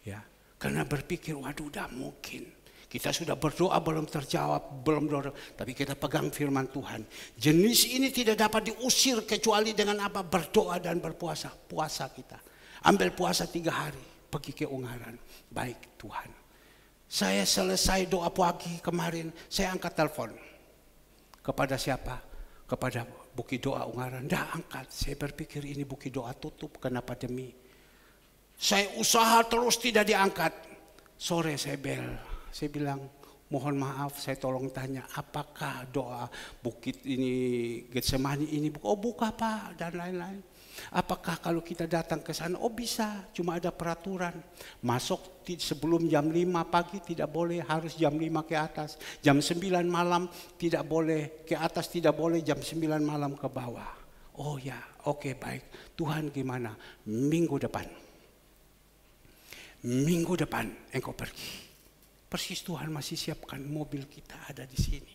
Ya, karena berpikir waduh udah mungkin. Kita sudah berdoa belum terjawab, belum doa, tapi kita pegang firman Tuhan. Jenis ini tidak dapat diusir kecuali dengan apa? Berdoa dan berpuasa, puasa kita. Ambil puasa tiga hari, pergi ke Ungaran. Baik Tuhan. Saya selesai doa pagi kemarin, saya angkat telepon. Kepada siapa? kepada bukit doa Ungaran. Tidak angkat. Saya berpikir ini bukit doa tutup kenapa demi Saya usaha terus tidak diangkat. Sore saya bel. Saya bilang, mohon maaf saya tolong tanya apakah doa bukit ini Getsemani ini oh buka pak dan lain-lain Apakah kalau kita datang ke sana, oh bisa, cuma ada peraturan. Masuk sebelum jam 5 pagi tidak boleh, harus jam 5 ke atas. Jam 9 malam tidak boleh, ke atas tidak boleh, jam 9 malam ke bawah. Oh ya, oke okay, baik. Tuhan gimana? Minggu depan. Minggu depan engkau pergi. Persis Tuhan masih siapkan mobil kita ada di sini.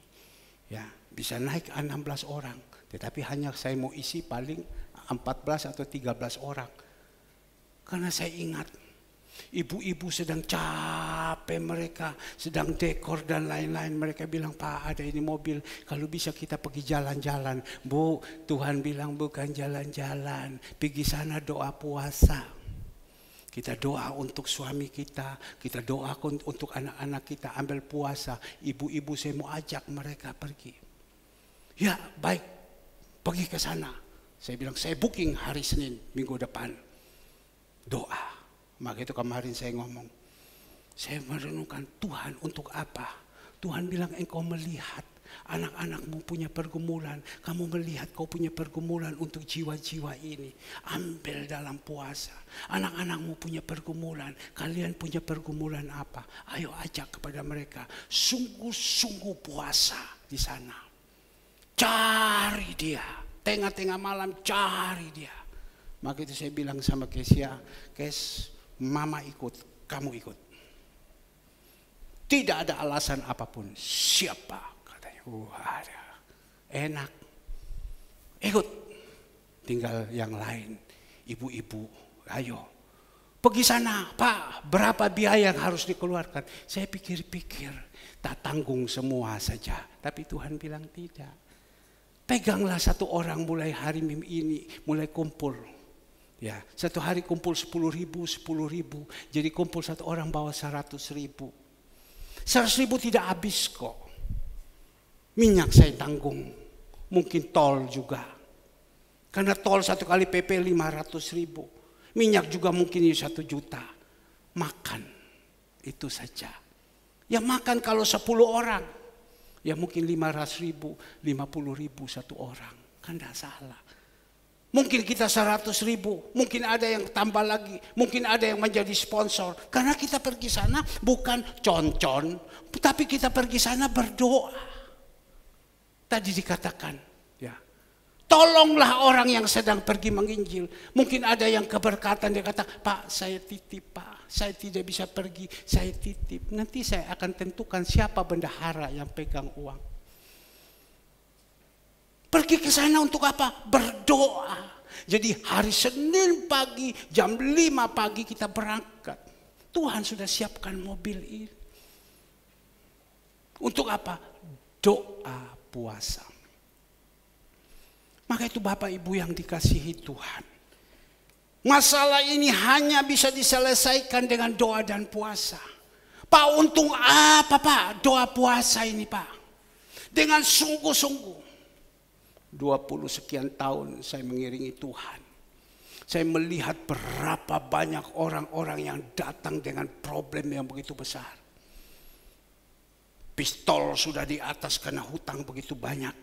Ya, bisa naik 16 orang, tetapi hanya saya mau isi paling 14 atau 13 orang. Karena saya ingat ibu-ibu sedang capek mereka, sedang dekor dan lain-lain. Mereka bilang, Pak ada ini mobil, kalau bisa kita pergi jalan-jalan. Bu, Tuhan bilang bukan jalan-jalan, pergi sana doa puasa. Kita doa untuk suami kita, kita doa untuk anak-anak kita ambil puasa. Ibu-ibu saya mau ajak mereka pergi. Ya baik, pergi ke sana saya bilang, saya booking hari Senin, minggu depan. Doa. Maka itu kemarin saya ngomong. Saya merenungkan, Tuhan untuk apa? Tuhan bilang, engkau melihat anak-anakmu punya pergumulan, kamu melihat kau punya pergumulan untuk jiwa-jiwa ini. Ambil dalam puasa. Anak-anakmu punya pergumulan, kalian punya pergumulan apa? Ayo ajak kepada mereka, sungguh-sungguh puasa di sana. Cari dia tengah-tengah malam cari dia. Maka itu saya bilang sama Kesia, Kes, mama ikut, kamu ikut. Tidak ada alasan apapun. Siapa? Katanya, Wah, oh, Enak. Ikut. Tinggal yang lain. Ibu-ibu, ayo. Pergi sana, Pak. Berapa biaya yang harus dikeluarkan? Saya pikir-pikir. Tak tanggung semua saja. Tapi Tuhan bilang tidak. Peganglah satu orang mulai hari ini, mulai kumpul. Ya, satu hari kumpul sepuluh ribu, sepuluh ribu. Jadi kumpul satu orang bawa seratus ribu. Seratus ribu tidak habis kok. Minyak saya tanggung. Mungkin tol juga. Karena tol satu kali PP lima ratus ribu. Minyak juga mungkin satu juta. Makan. Itu saja. Ya makan kalau sepuluh orang ya mungkin 500 ribu, 50 ribu satu orang. Kan tidak salah. Mungkin kita 100 ribu, mungkin ada yang tambah lagi, mungkin ada yang menjadi sponsor. Karena kita pergi sana bukan concon, tapi kita pergi sana berdoa. Tadi dikatakan, Tolonglah orang yang sedang pergi menginjil. Mungkin ada yang keberkatan dia kata, Pak saya titip Pak, saya tidak bisa pergi, saya titip. Nanti saya akan tentukan siapa bendahara yang pegang uang. Pergi ke sana untuk apa? Berdoa. Jadi hari Senin pagi jam 5 pagi kita berangkat. Tuhan sudah siapkan mobil ini. Untuk apa? Doa puasa. Maka itu Bapak Ibu yang dikasihi Tuhan. Masalah ini hanya bisa diselesaikan dengan doa dan puasa. Pak untung apa Pak doa puasa ini Pak? Dengan sungguh-sungguh. 20 sekian tahun saya mengiringi Tuhan. Saya melihat berapa banyak orang-orang yang datang dengan problem yang begitu besar. Pistol sudah di atas karena hutang begitu banyak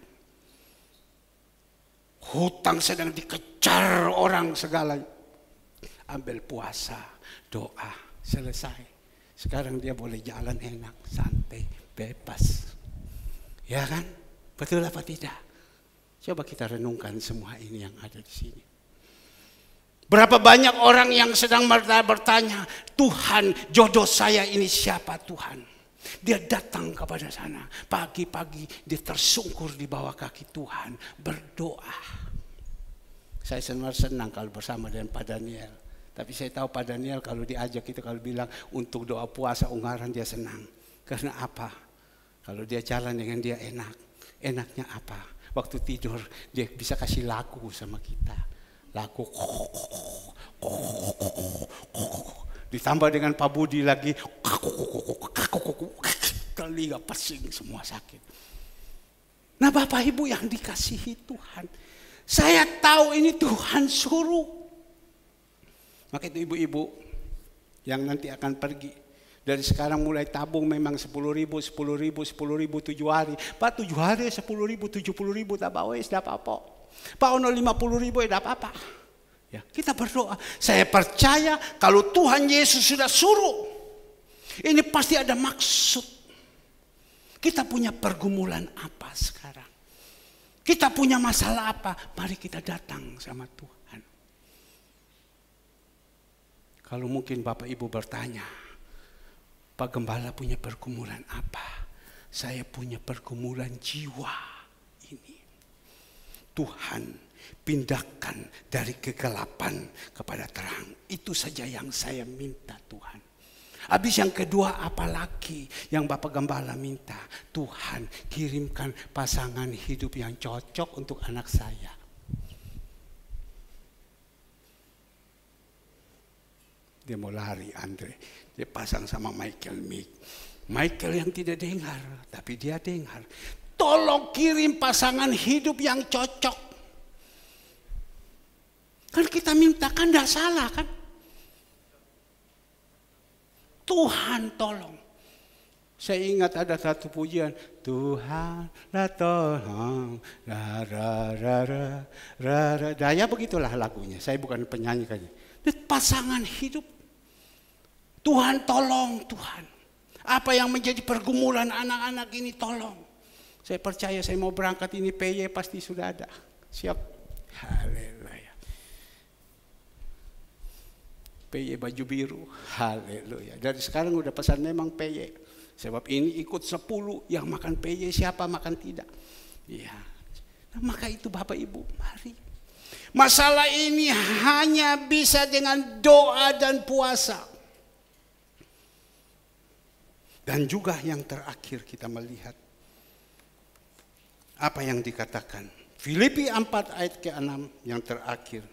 Hutang sedang dikejar orang segala. Ambil puasa, doa, selesai. Sekarang dia boleh jalan enak, santai, bebas. Ya kan? Betul apa tidak? Coba kita renungkan semua ini yang ada di sini. Berapa banyak orang yang sedang bertanya, Tuhan jodoh saya ini siapa Tuhan? Dia datang kepada sana. Pagi-pagi dia tersungkur di bawah kaki Tuhan. Berdoa. Saya senang-senang kalau bersama dengan Pak Daniel. Tapi saya tahu Pak Daniel kalau diajak itu kalau bilang untuk doa puasa ungaran dia senang. Karena apa? Kalau dia jalan dengan dia enak. Enaknya apa? Waktu tidur dia bisa kasih lagu sama kita. Lagu. Ditambah dengan Pak Budi lagi. Telinga pesing semua sakit. Nah Bapak Ibu yang dikasihi Tuhan. Saya tahu ini Tuhan suruh. Maka itu ibu-ibu yang nanti akan pergi. Dari sekarang mulai tabung memang 10 ribu, 10 ribu, 10 ribu, 7 hari. Pak 7 hari 10 ribu, 70 ribu, tak bawa, tidak apa-apa. Pak ono 50 ribu, ya, tidak apa-apa. Ya, kita berdoa. Saya percaya kalau Tuhan Yesus sudah suruh, ini pasti ada maksud. Kita punya pergumulan apa sekarang? Kita punya masalah apa? Mari kita datang sama Tuhan. Kalau mungkin Bapak Ibu bertanya, Pak Gembala punya pergumulan apa? Saya punya pergumulan jiwa ini. Tuhan Pindahkan dari kegelapan kepada terang. Itu saja yang saya minta Tuhan. Habis yang kedua apalagi yang Bapak Gembala minta. Tuhan kirimkan pasangan hidup yang cocok untuk anak saya. Dia mau lari Andre. Dia pasang sama Michael Mick. Michael yang tidak dengar, tapi dia dengar. Tolong kirim pasangan hidup yang cocok kita kan tidak salah kan? Tuhan tolong. Saya ingat ada satu pujian Tuhan lah tolong ra ra ra ra ra ra. Nah, Daya begitulah lagunya. Saya bukan penyanyi kan Pasangan hidup. Tuhan tolong Tuhan. Apa yang menjadi pergumulan anak-anak ini tolong. Saya percaya saya mau berangkat ini PY pasti sudah ada. Siap. Haleluya. PY baju biru. Haleluya. Dari sekarang udah pesan memang PY. Sebab ini ikut sepuluh yang makan PY siapa makan tidak. Iya. Nah, maka itu Bapak Ibu, mari. Masalah ini hanya bisa dengan doa dan puasa. Dan juga yang terakhir kita melihat apa yang dikatakan Filipi 4 ayat ke-6 yang terakhir.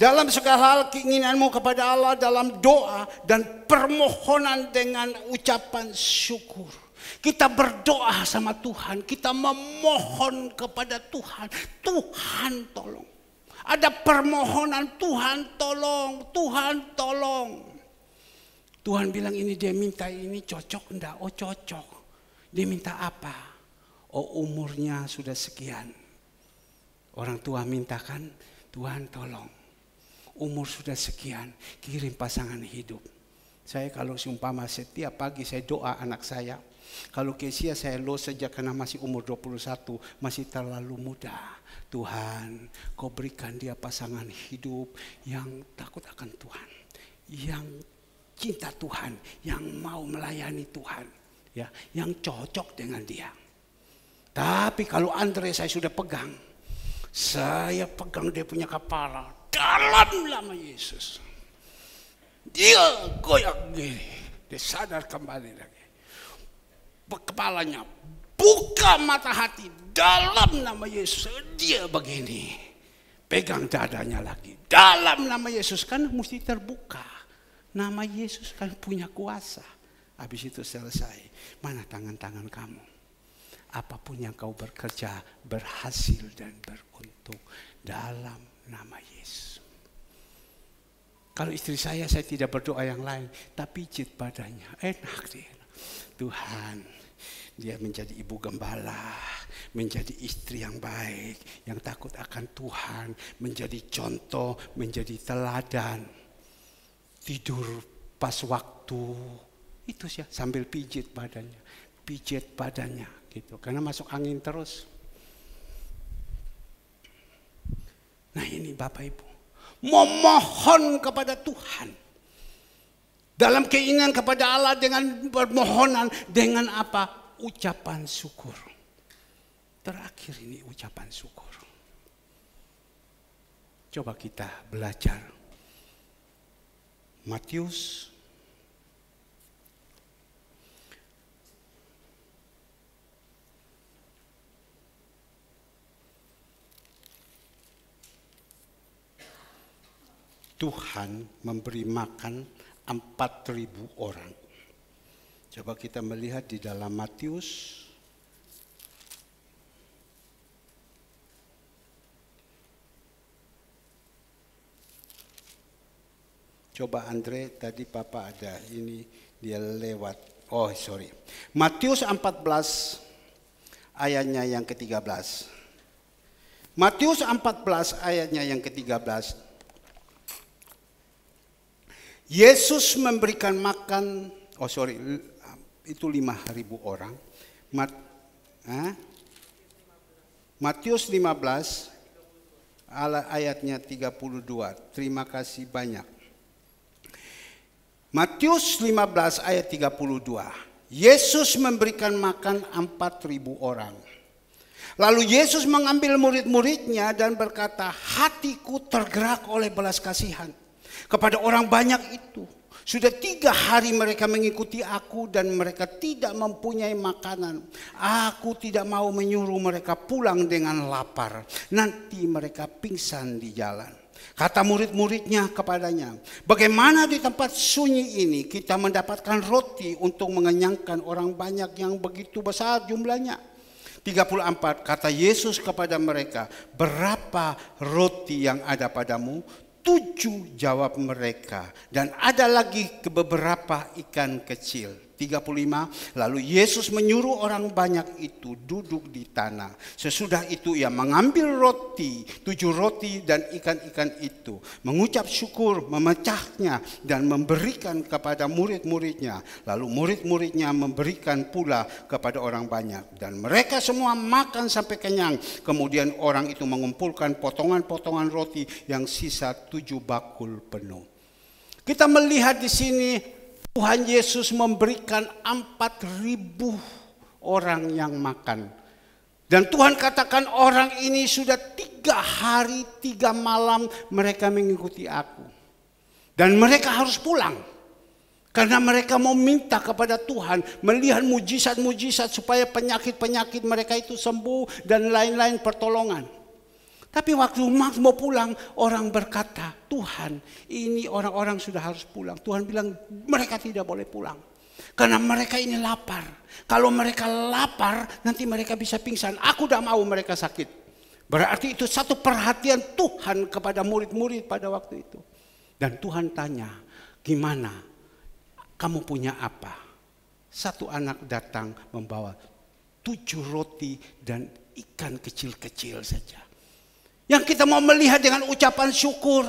Dalam segala hal keinginanmu kepada Allah dalam doa dan permohonan dengan ucapan syukur. Kita berdoa sama Tuhan, kita memohon kepada Tuhan, Tuhan tolong. Ada permohonan Tuhan tolong, Tuhan tolong. Tuhan bilang ini dia minta ini cocok enggak? Oh cocok. Dia minta apa? Oh umurnya sudah sekian. Orang tua mintakan Tuhan tolong umur sudah sekian, kirim pasangan hidup. Saya kalau seumpama setiap pagi saya doa anak saya. Kalau Kesia saya lo sejak karena masih umur 21, masih terlalu muda. Tuhan, kau berikan dia pasangan hidup yang takut akan Tuhan. Yang cinta Tuhan, yang mau melayani Tuhan. ya, Yang cocok dengan dia. Tapi kalau Andre saya sudah pegang, saya pegang dia punya kepala, dalam nama Yesus. Dia goyang gini. Dia sadar kembali lagi. Kepalanya buka mata hati dalam nama Yesus. Dia begini. Pegang dadanya lagi. Dalam nama Yesus kan mesti terbuka. Nama Yesus kan punya kuasa. Habis itu selesai. Mana tangan-tangan kamu? Apapun yang kau bekerja berhasil dan beruntung dalam nama Yesus. Kalau istri saya, saya tidak berdoa yang lain. Tapi pijit badannya, enak dia. Tuhan, dia menjadi ibu gembala, menjadi istri yang baik, yang takut akan Tuhan, menjadi contoh, menjadi teladan. Tidur pas waktu, itu sih sambil pijit badannya, pijit badannya gitu. Karena masuk angin terus. Nah ini Bapak Ibu, memohon kepada Tuhan. Dalam keinginan kepada Allah dengan permohonan, dengan apa? Ucapan syukur. Terakhir ini ucapan syukur. Coba kita belajar. Matius Tuhan memberi makan 4.000 orang. Coba kita melihat di dalam Matius Coba Andre tadi Papa ada ini dia lewat. Oh sorry. Matius 14 ayatnya yang ke-13. Matius 14 ayatnya yang ke-13. Yesus memberikan makan, oh sorry, itu lima ribu orang. Mat, eh? Matius 15 ayatnya 32. Terima kasih banyak. Matius 15 ayat 32. Yesus memberikan makan empat ribu orang. Lalu Yesus mengambil murid-muridnya dan berkata, "Hatiku tergerak oleh belas kasihan." kepada orang banyak itu. Sudah tiga hari mereka mengikuti aku dan mereka tidak mempunyai makanan. Aku tidak mau menyuruh mereka pulang dengan lapar. Nanti mereka pingsan di jalan. Kata murid-muridnya kepadanya, bagaimana di tempat sunyi ini kita mendapatkan roti untuk mengenyangkan orang banyak yang begitu besar jumlahnya. 34 kata Yesus kepada mereka, berapa roti yang ada padamu? Tujuh jawab mereka. Dan ada lagi ke beberapa ikan kecil. 35 lalu Yesus menyuruh orang banyak itu duduk di tanah sesudah itu ia mengambil roti tujuh roti dan ikan-ikan itu mengucap syukur memecahnya dan memberikan kepada murid-muridnya lalu murid-muridnya memberikan pula kepada orang banyak dan mereka semua makan sampai kenyang kemudian orang itu mengumpulkan potongan-potongan roti yang sisa tujuh bakul penuh kita melihat di sini Tuhan Yesus memberikan 4000 orang yang makan. Dan Tuhan katakan orang ini sudah tiga hari, tiga malam mereka mengikuti aku. Dan mereka harus pulang. Karena mereka mau minta kepada Tuhan melihat mujizat-mujizat supaya penyakit-penyakit mereka itu sembuh dan lain-lain pertolongan. Tapi waktu Max mau pulang, orang berkata, Tuhan ini orang-orang sudah harus pulang. Tuhan bilang mereka tidak boleh pulang. Karena mereka ini lapar. Kalau mereka lapar, nanti mereka bisa pingsan. Aku tidak mau mereka sakit. Berarti itu satu perhatian Tuhan kepada murid-murid pada waktu itu. Dan Tuhan tanya, gimana? Kamu punya apa? Satu anak datang membawa tujuh roti dan ikan kecil-kecil saja yang kita mau melihat dengan ucapan syukur.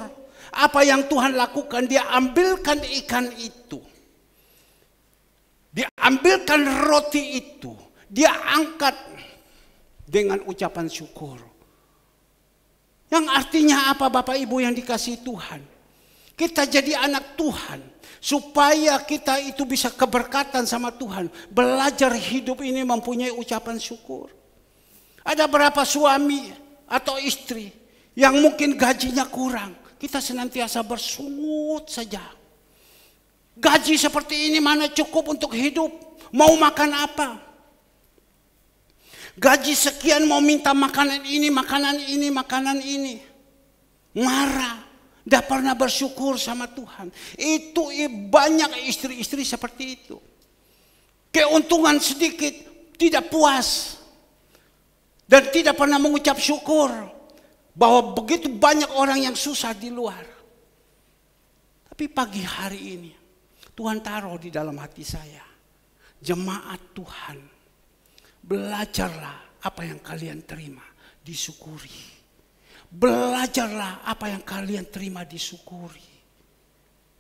Apa yang Tuhan lakukan, dia ambilkan ikan itu. Dia ambilkan roti itu. Dia angkat dengan ucapan syukur. Yang artinya apa Bapak Ibu yang dikasih Tuhan? Kita jadi anak Tuhan. Supaya kita itu bisa keberkatan sama Tuhan. Belajar hidup ini mempunyai ucapan syukur. Ada berapa suami atau istri yang mungkin gajinya kurang, kita senantiasa bersungut saja. Gaji seperti ini mana cukup untuk hidup? Mau makan apa? Gaji sekian mau minta makanan ini, makanan ini, makanan ini. Marah. Tidak pernah bersyukur sama Tuhan. Itu banyak istri-istri seperti itu. Keuntungan sedikit, tidak puas dan tidak pernah mengucap syukur bahwa begitu banyak orang yang susah di luar. Tapi pagi hari ini Tuhan taruh di dalam hati saya jemaat Tuhan belajarlah apa yang kalian terima disyukuri. Belajarlah apa yang kalian terima disyukuri.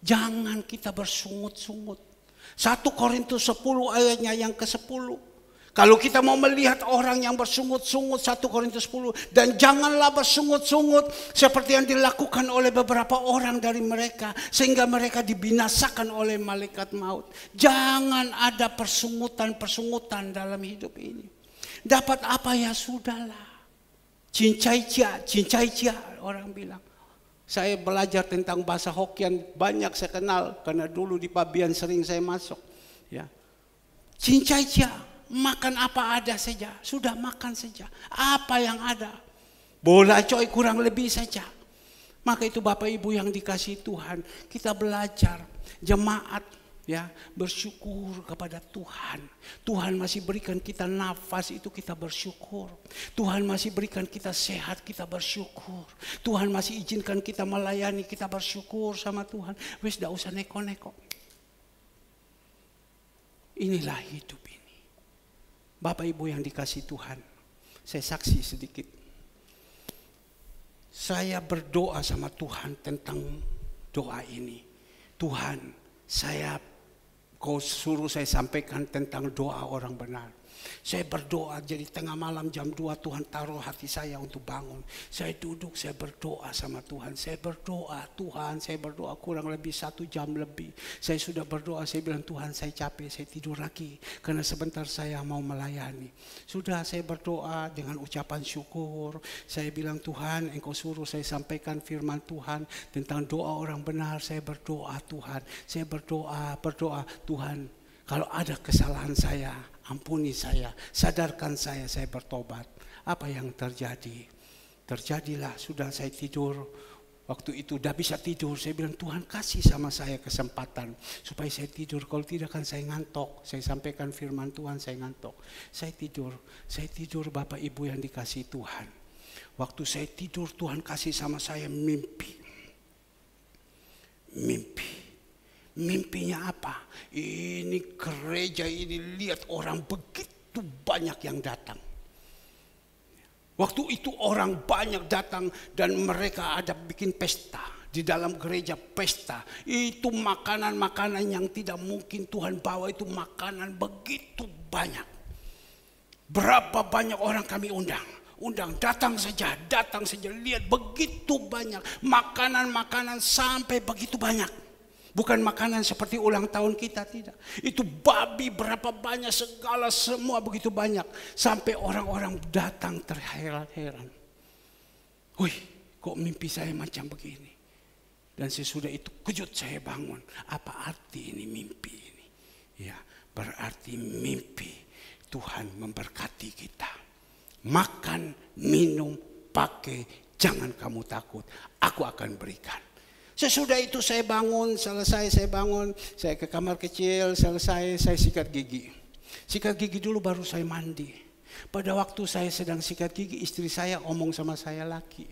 Jangan kita bersungut-sungut. Satu Korintus 10 ayatnya yang ke-10. Kalau kita mau melihat orang yang bersungut-sungut 1 Korintus 10 dan janganlah bersungut-sungut seperti yang dilakukan oleh beberapa orang dari mereka sehingga mereka dibinasakan oleh malaikat maut. Jangan ada persungutan-persungutan dalam hidup ini. Dapat apa ya sudahlah. Cincai cia, cincai cia orang bilang. Saya belajar tentang bahasa Hokian banyak saya kenal karena dulu di Pabian sering saya masuk. Ya. Cincai cia makan apa ada saja, sudah makan saja, apa yang ada. Bola coy kurang lebih saja. Maka itu Bapak Ibu yang dikasih Tuhan, kita belajar jemaat ya bersyukur kepada Tuhan. Tuhan masih berikan kita nafas itu kita bersyukur. Tuhan masih berikan kita sehat kita bersyukur. Tuhan masih izinkan kita melayani kita bersyukur sama Tuhan. Wes tidak usah neko-neko. Inilah hidup. Bapak Ibu yang dikasih Tuhan, saya saksi sedikit. Saya berdoa sama Tuhan tentang doa ini. Tuhan, saya kau suruh saya sampaikan tentang doa orang benar. Saya berdoa jadi tengah malam jam 2 Tuhan taruh hati saya untuk bangun. Saya duduk, saya berdoa sama Tuhan. Saya berdoa, Tuhan saya berdoa kurang lebih satu jam lebih. Saya sudah berdoa, saya bilang Tuhan saya capek, saya tidur lagi. Karena sebentar saya mau melayani. Sudah saya berdoa dengan ucapan syukur. Saya bilang Tuhan engkau suruh saya sampaikan firman Tuhan tentang doa orang benar. Saya berdoa Tuhan, saya berdoa, berdoa Tuhan kalau ada kesalahan saya, ampuni saya, sadarkan saya, saya bertobat. Apa yang terjadi? Terjadilah, sudah saya tidur, Waktu itu udah bisa tidur, saya bilang Tuhan kasih sama saya kesempatan supaya saya tidur. Kalau tidak kan saya ngantok, saya sampaikan firman Tuhan saya ngantok. Saya tidur, saya tidur Bapak Ibu yang dikasih Tuhan. Waktu saya tidur Tuhan kasih sama saya mimpi. Mimpi. Mimpinya apa? Ini gereja ini lihat orang begitu banyak yang datang. Waktu itu orang banyak datang dan mereka ada bikin pesta. Di dalam gereja pesta. Itu makanan-makanan yang tidak mungkin Tuhan bawa itu makanan begitu banyak. Berapa banyak orang kami undang. Undang datang saja, datang saja. Lihat begitu banyak. Makanan-makanan sampai begitu banyak. Bukan makanan seperti ulang tahun kita, tidak. Itu babi berapa banyak, segala semua begitu banyak. Sampai orang-orang datang terheran-heran. Wih, kok mimpi saya macam begini? Dan sesudah itu kejut saya bangun. Apa arti ini mimpi ini? Ya, berarti mimpi Tuhan memberkati kita. Makan, minum, pakai, jangan kamu takut. Aku akan berikan. Sesudah itu saya bangun, selesai saya bangun, saya ke kamar kecil, selesai saya sikat gigi. Sikat gigi dulu baru saya mandi. Pada waktu saya sedang sikat gigi, istri saya omong sama saya laki.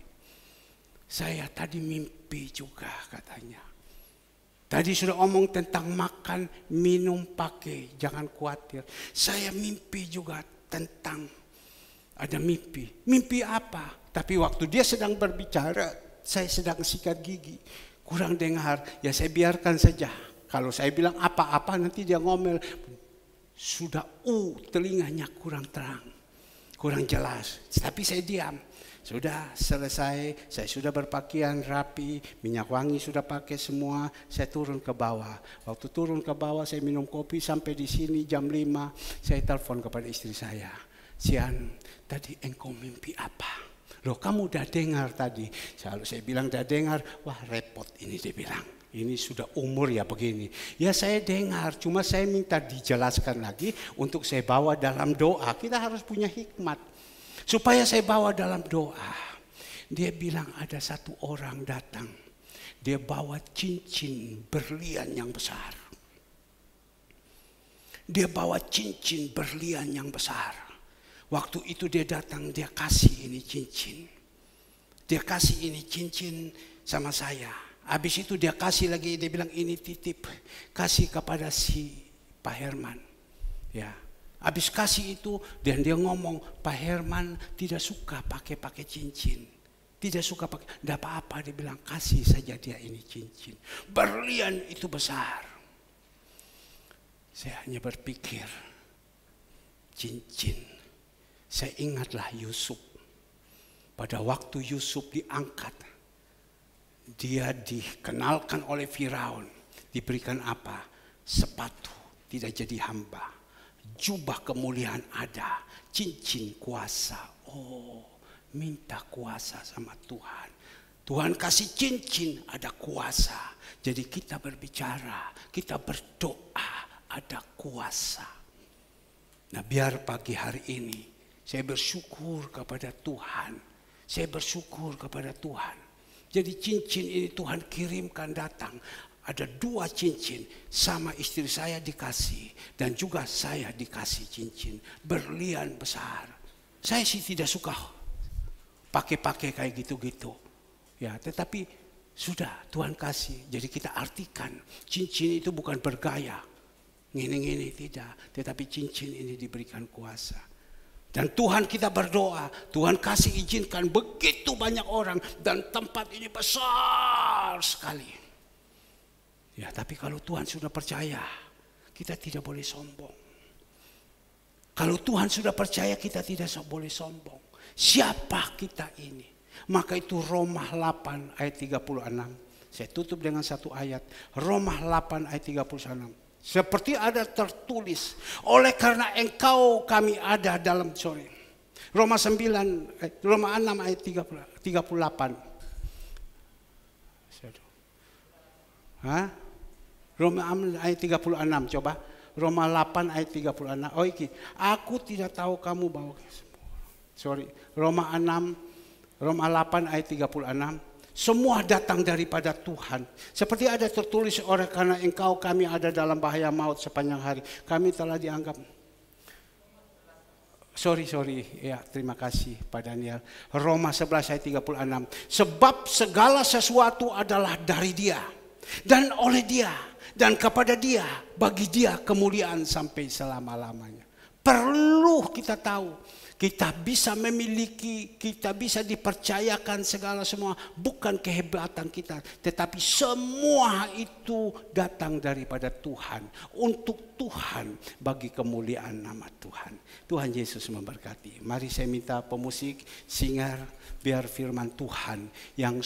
Saya tadi mimpi juga katanya. Tadi sudah omong tentang makan, minum, pakai. Jangan khawatir. Saya mimpi juga tentang ada mimpi. Mimpi apa? Tapi waktu dia sedang berbicara, saya sedang sikat gigi kurang dengar, ya saya biarkan saja. Kalau saya bilang apa-apa nanti dia ngomel. Sudah uh, telinganya kurang terang, kurang jelas. Tapi saya diam. Sudah selesai, saya sudah berpakaian rapi, minyak wangi sudah pakai semua, saya turun ke bawah. Waktu turun ke bawah saya minum kopi sampai di sini jam 5, saya telepon kepada istri saya. Sian, tadi engkau mimpi apa? Loh kamu udah dengar tadi. Selalu saya bilang udah dengar. Wah repot ini dia bilang. Ini sudah umur ya begini. Ya saya dengar, cuma saya minta dijelaskan lagi untuk saya bawa dalam doa. Kita harus punya hikmat. Supaya saya bawa dalam doa. Dia bilang ada satu orang datang. Dia bawa cincin berlian yang besar. Dia bawa cincin berlian yang besar Waktu itu dia datang, dia kasih ini cincin. Dia kasih ini cincin sama saya. Habis itu dia kasih lagi, dia bilang ini titip. Kasih kepada si Pak Herman. Ya. Habis kasih itu dan dia ngomong, Pak Herman tidak suka pakai-pakai cincin. Tidak suka pakai, tidak apa-apa dia bilang kasih saja dia ini cincin. Berlian itu besar. Saya hanya berpikir cincin saya ingatlah Yusuf. Pada waktu Yusuf diangkat, dia dikenalkan oleh Firaun, diberikan apa? Sepatu, tidak jadi hamba. Jubah kemuliaan ada, cincin kuasa. Oh, minta kuasa sama Tuhan. Tuhan kasih cincin, ada kuasa. Jadi kita berbicara, kita berdoa, ada kuasa. Nah biar pagi hari ini saya bersyukur kepada Tuhan. Saya bersyukur kepada Tuhan. Jadi cincin ini Tuhan kirimkan datang. Ada dua cincin sama istri saya dikasih dan juga saya dikasih cincin berlian besar. Saya sih tidak suka pakai-pakai kayak gitu-gitu. Ya, tetapi sudah Tuhan kasih. Jadi kita artikan cincin itu bukan bergaya. Ngini-ngini tidak. Tetapi cincin ini diberikan kuasa. Dan Tuhan kita berdoa, Tuhan kasih izinkan begitu banyak orang dan tempat ini besar sekali. Ya, tapi kalau Tuhan sudah percaya, kita tidak boleh sombong. Kalau Tuhan sudah percaya, kita tidak boleh sombong. Siapa kita ini? Maka itu Roma 8 ayat 36. Saya tutup dengan satu ayat. Roma 8 ayat 36. Seperti ada tertulis, oleh karena engkau kami ada dalam sorry. Roma 9, eh, Roma 6 ayat 38. Hah? Roma 6 ayat 36 coba. Roma 8 ayat 36. Oh iki, aku tidak tahu kamu bahwa Sorry, Roma 6 Roma 8 ayat 36. Semua datang daripada Tuhan. Seperti ada tertulis oleh karena engkau kami ada dalam bahaya maut sepanjang hari. Kami telah dianggap. Sorry, sorry. Ya, terima kasih Pak Daniel. Roma 11 ayat 36. Sebab segala sesuatu adalah dari dia. Dan oleh dia. Dan kepada dia. Bagi dia kemuliaan sampai selama-lamanya. Perlu kita tahu kita bisa memiliki, kita bisa dipercayakan segala semua. Bukan kehebatan kita. Tetapi semua itu datang daripada Tuhan. Untuk Tuhan bagi kemuliaan nama Tuhan. Tuhan Yesus memberkati. Mari saya minta pemusik, singar, biar firman Tuhan yang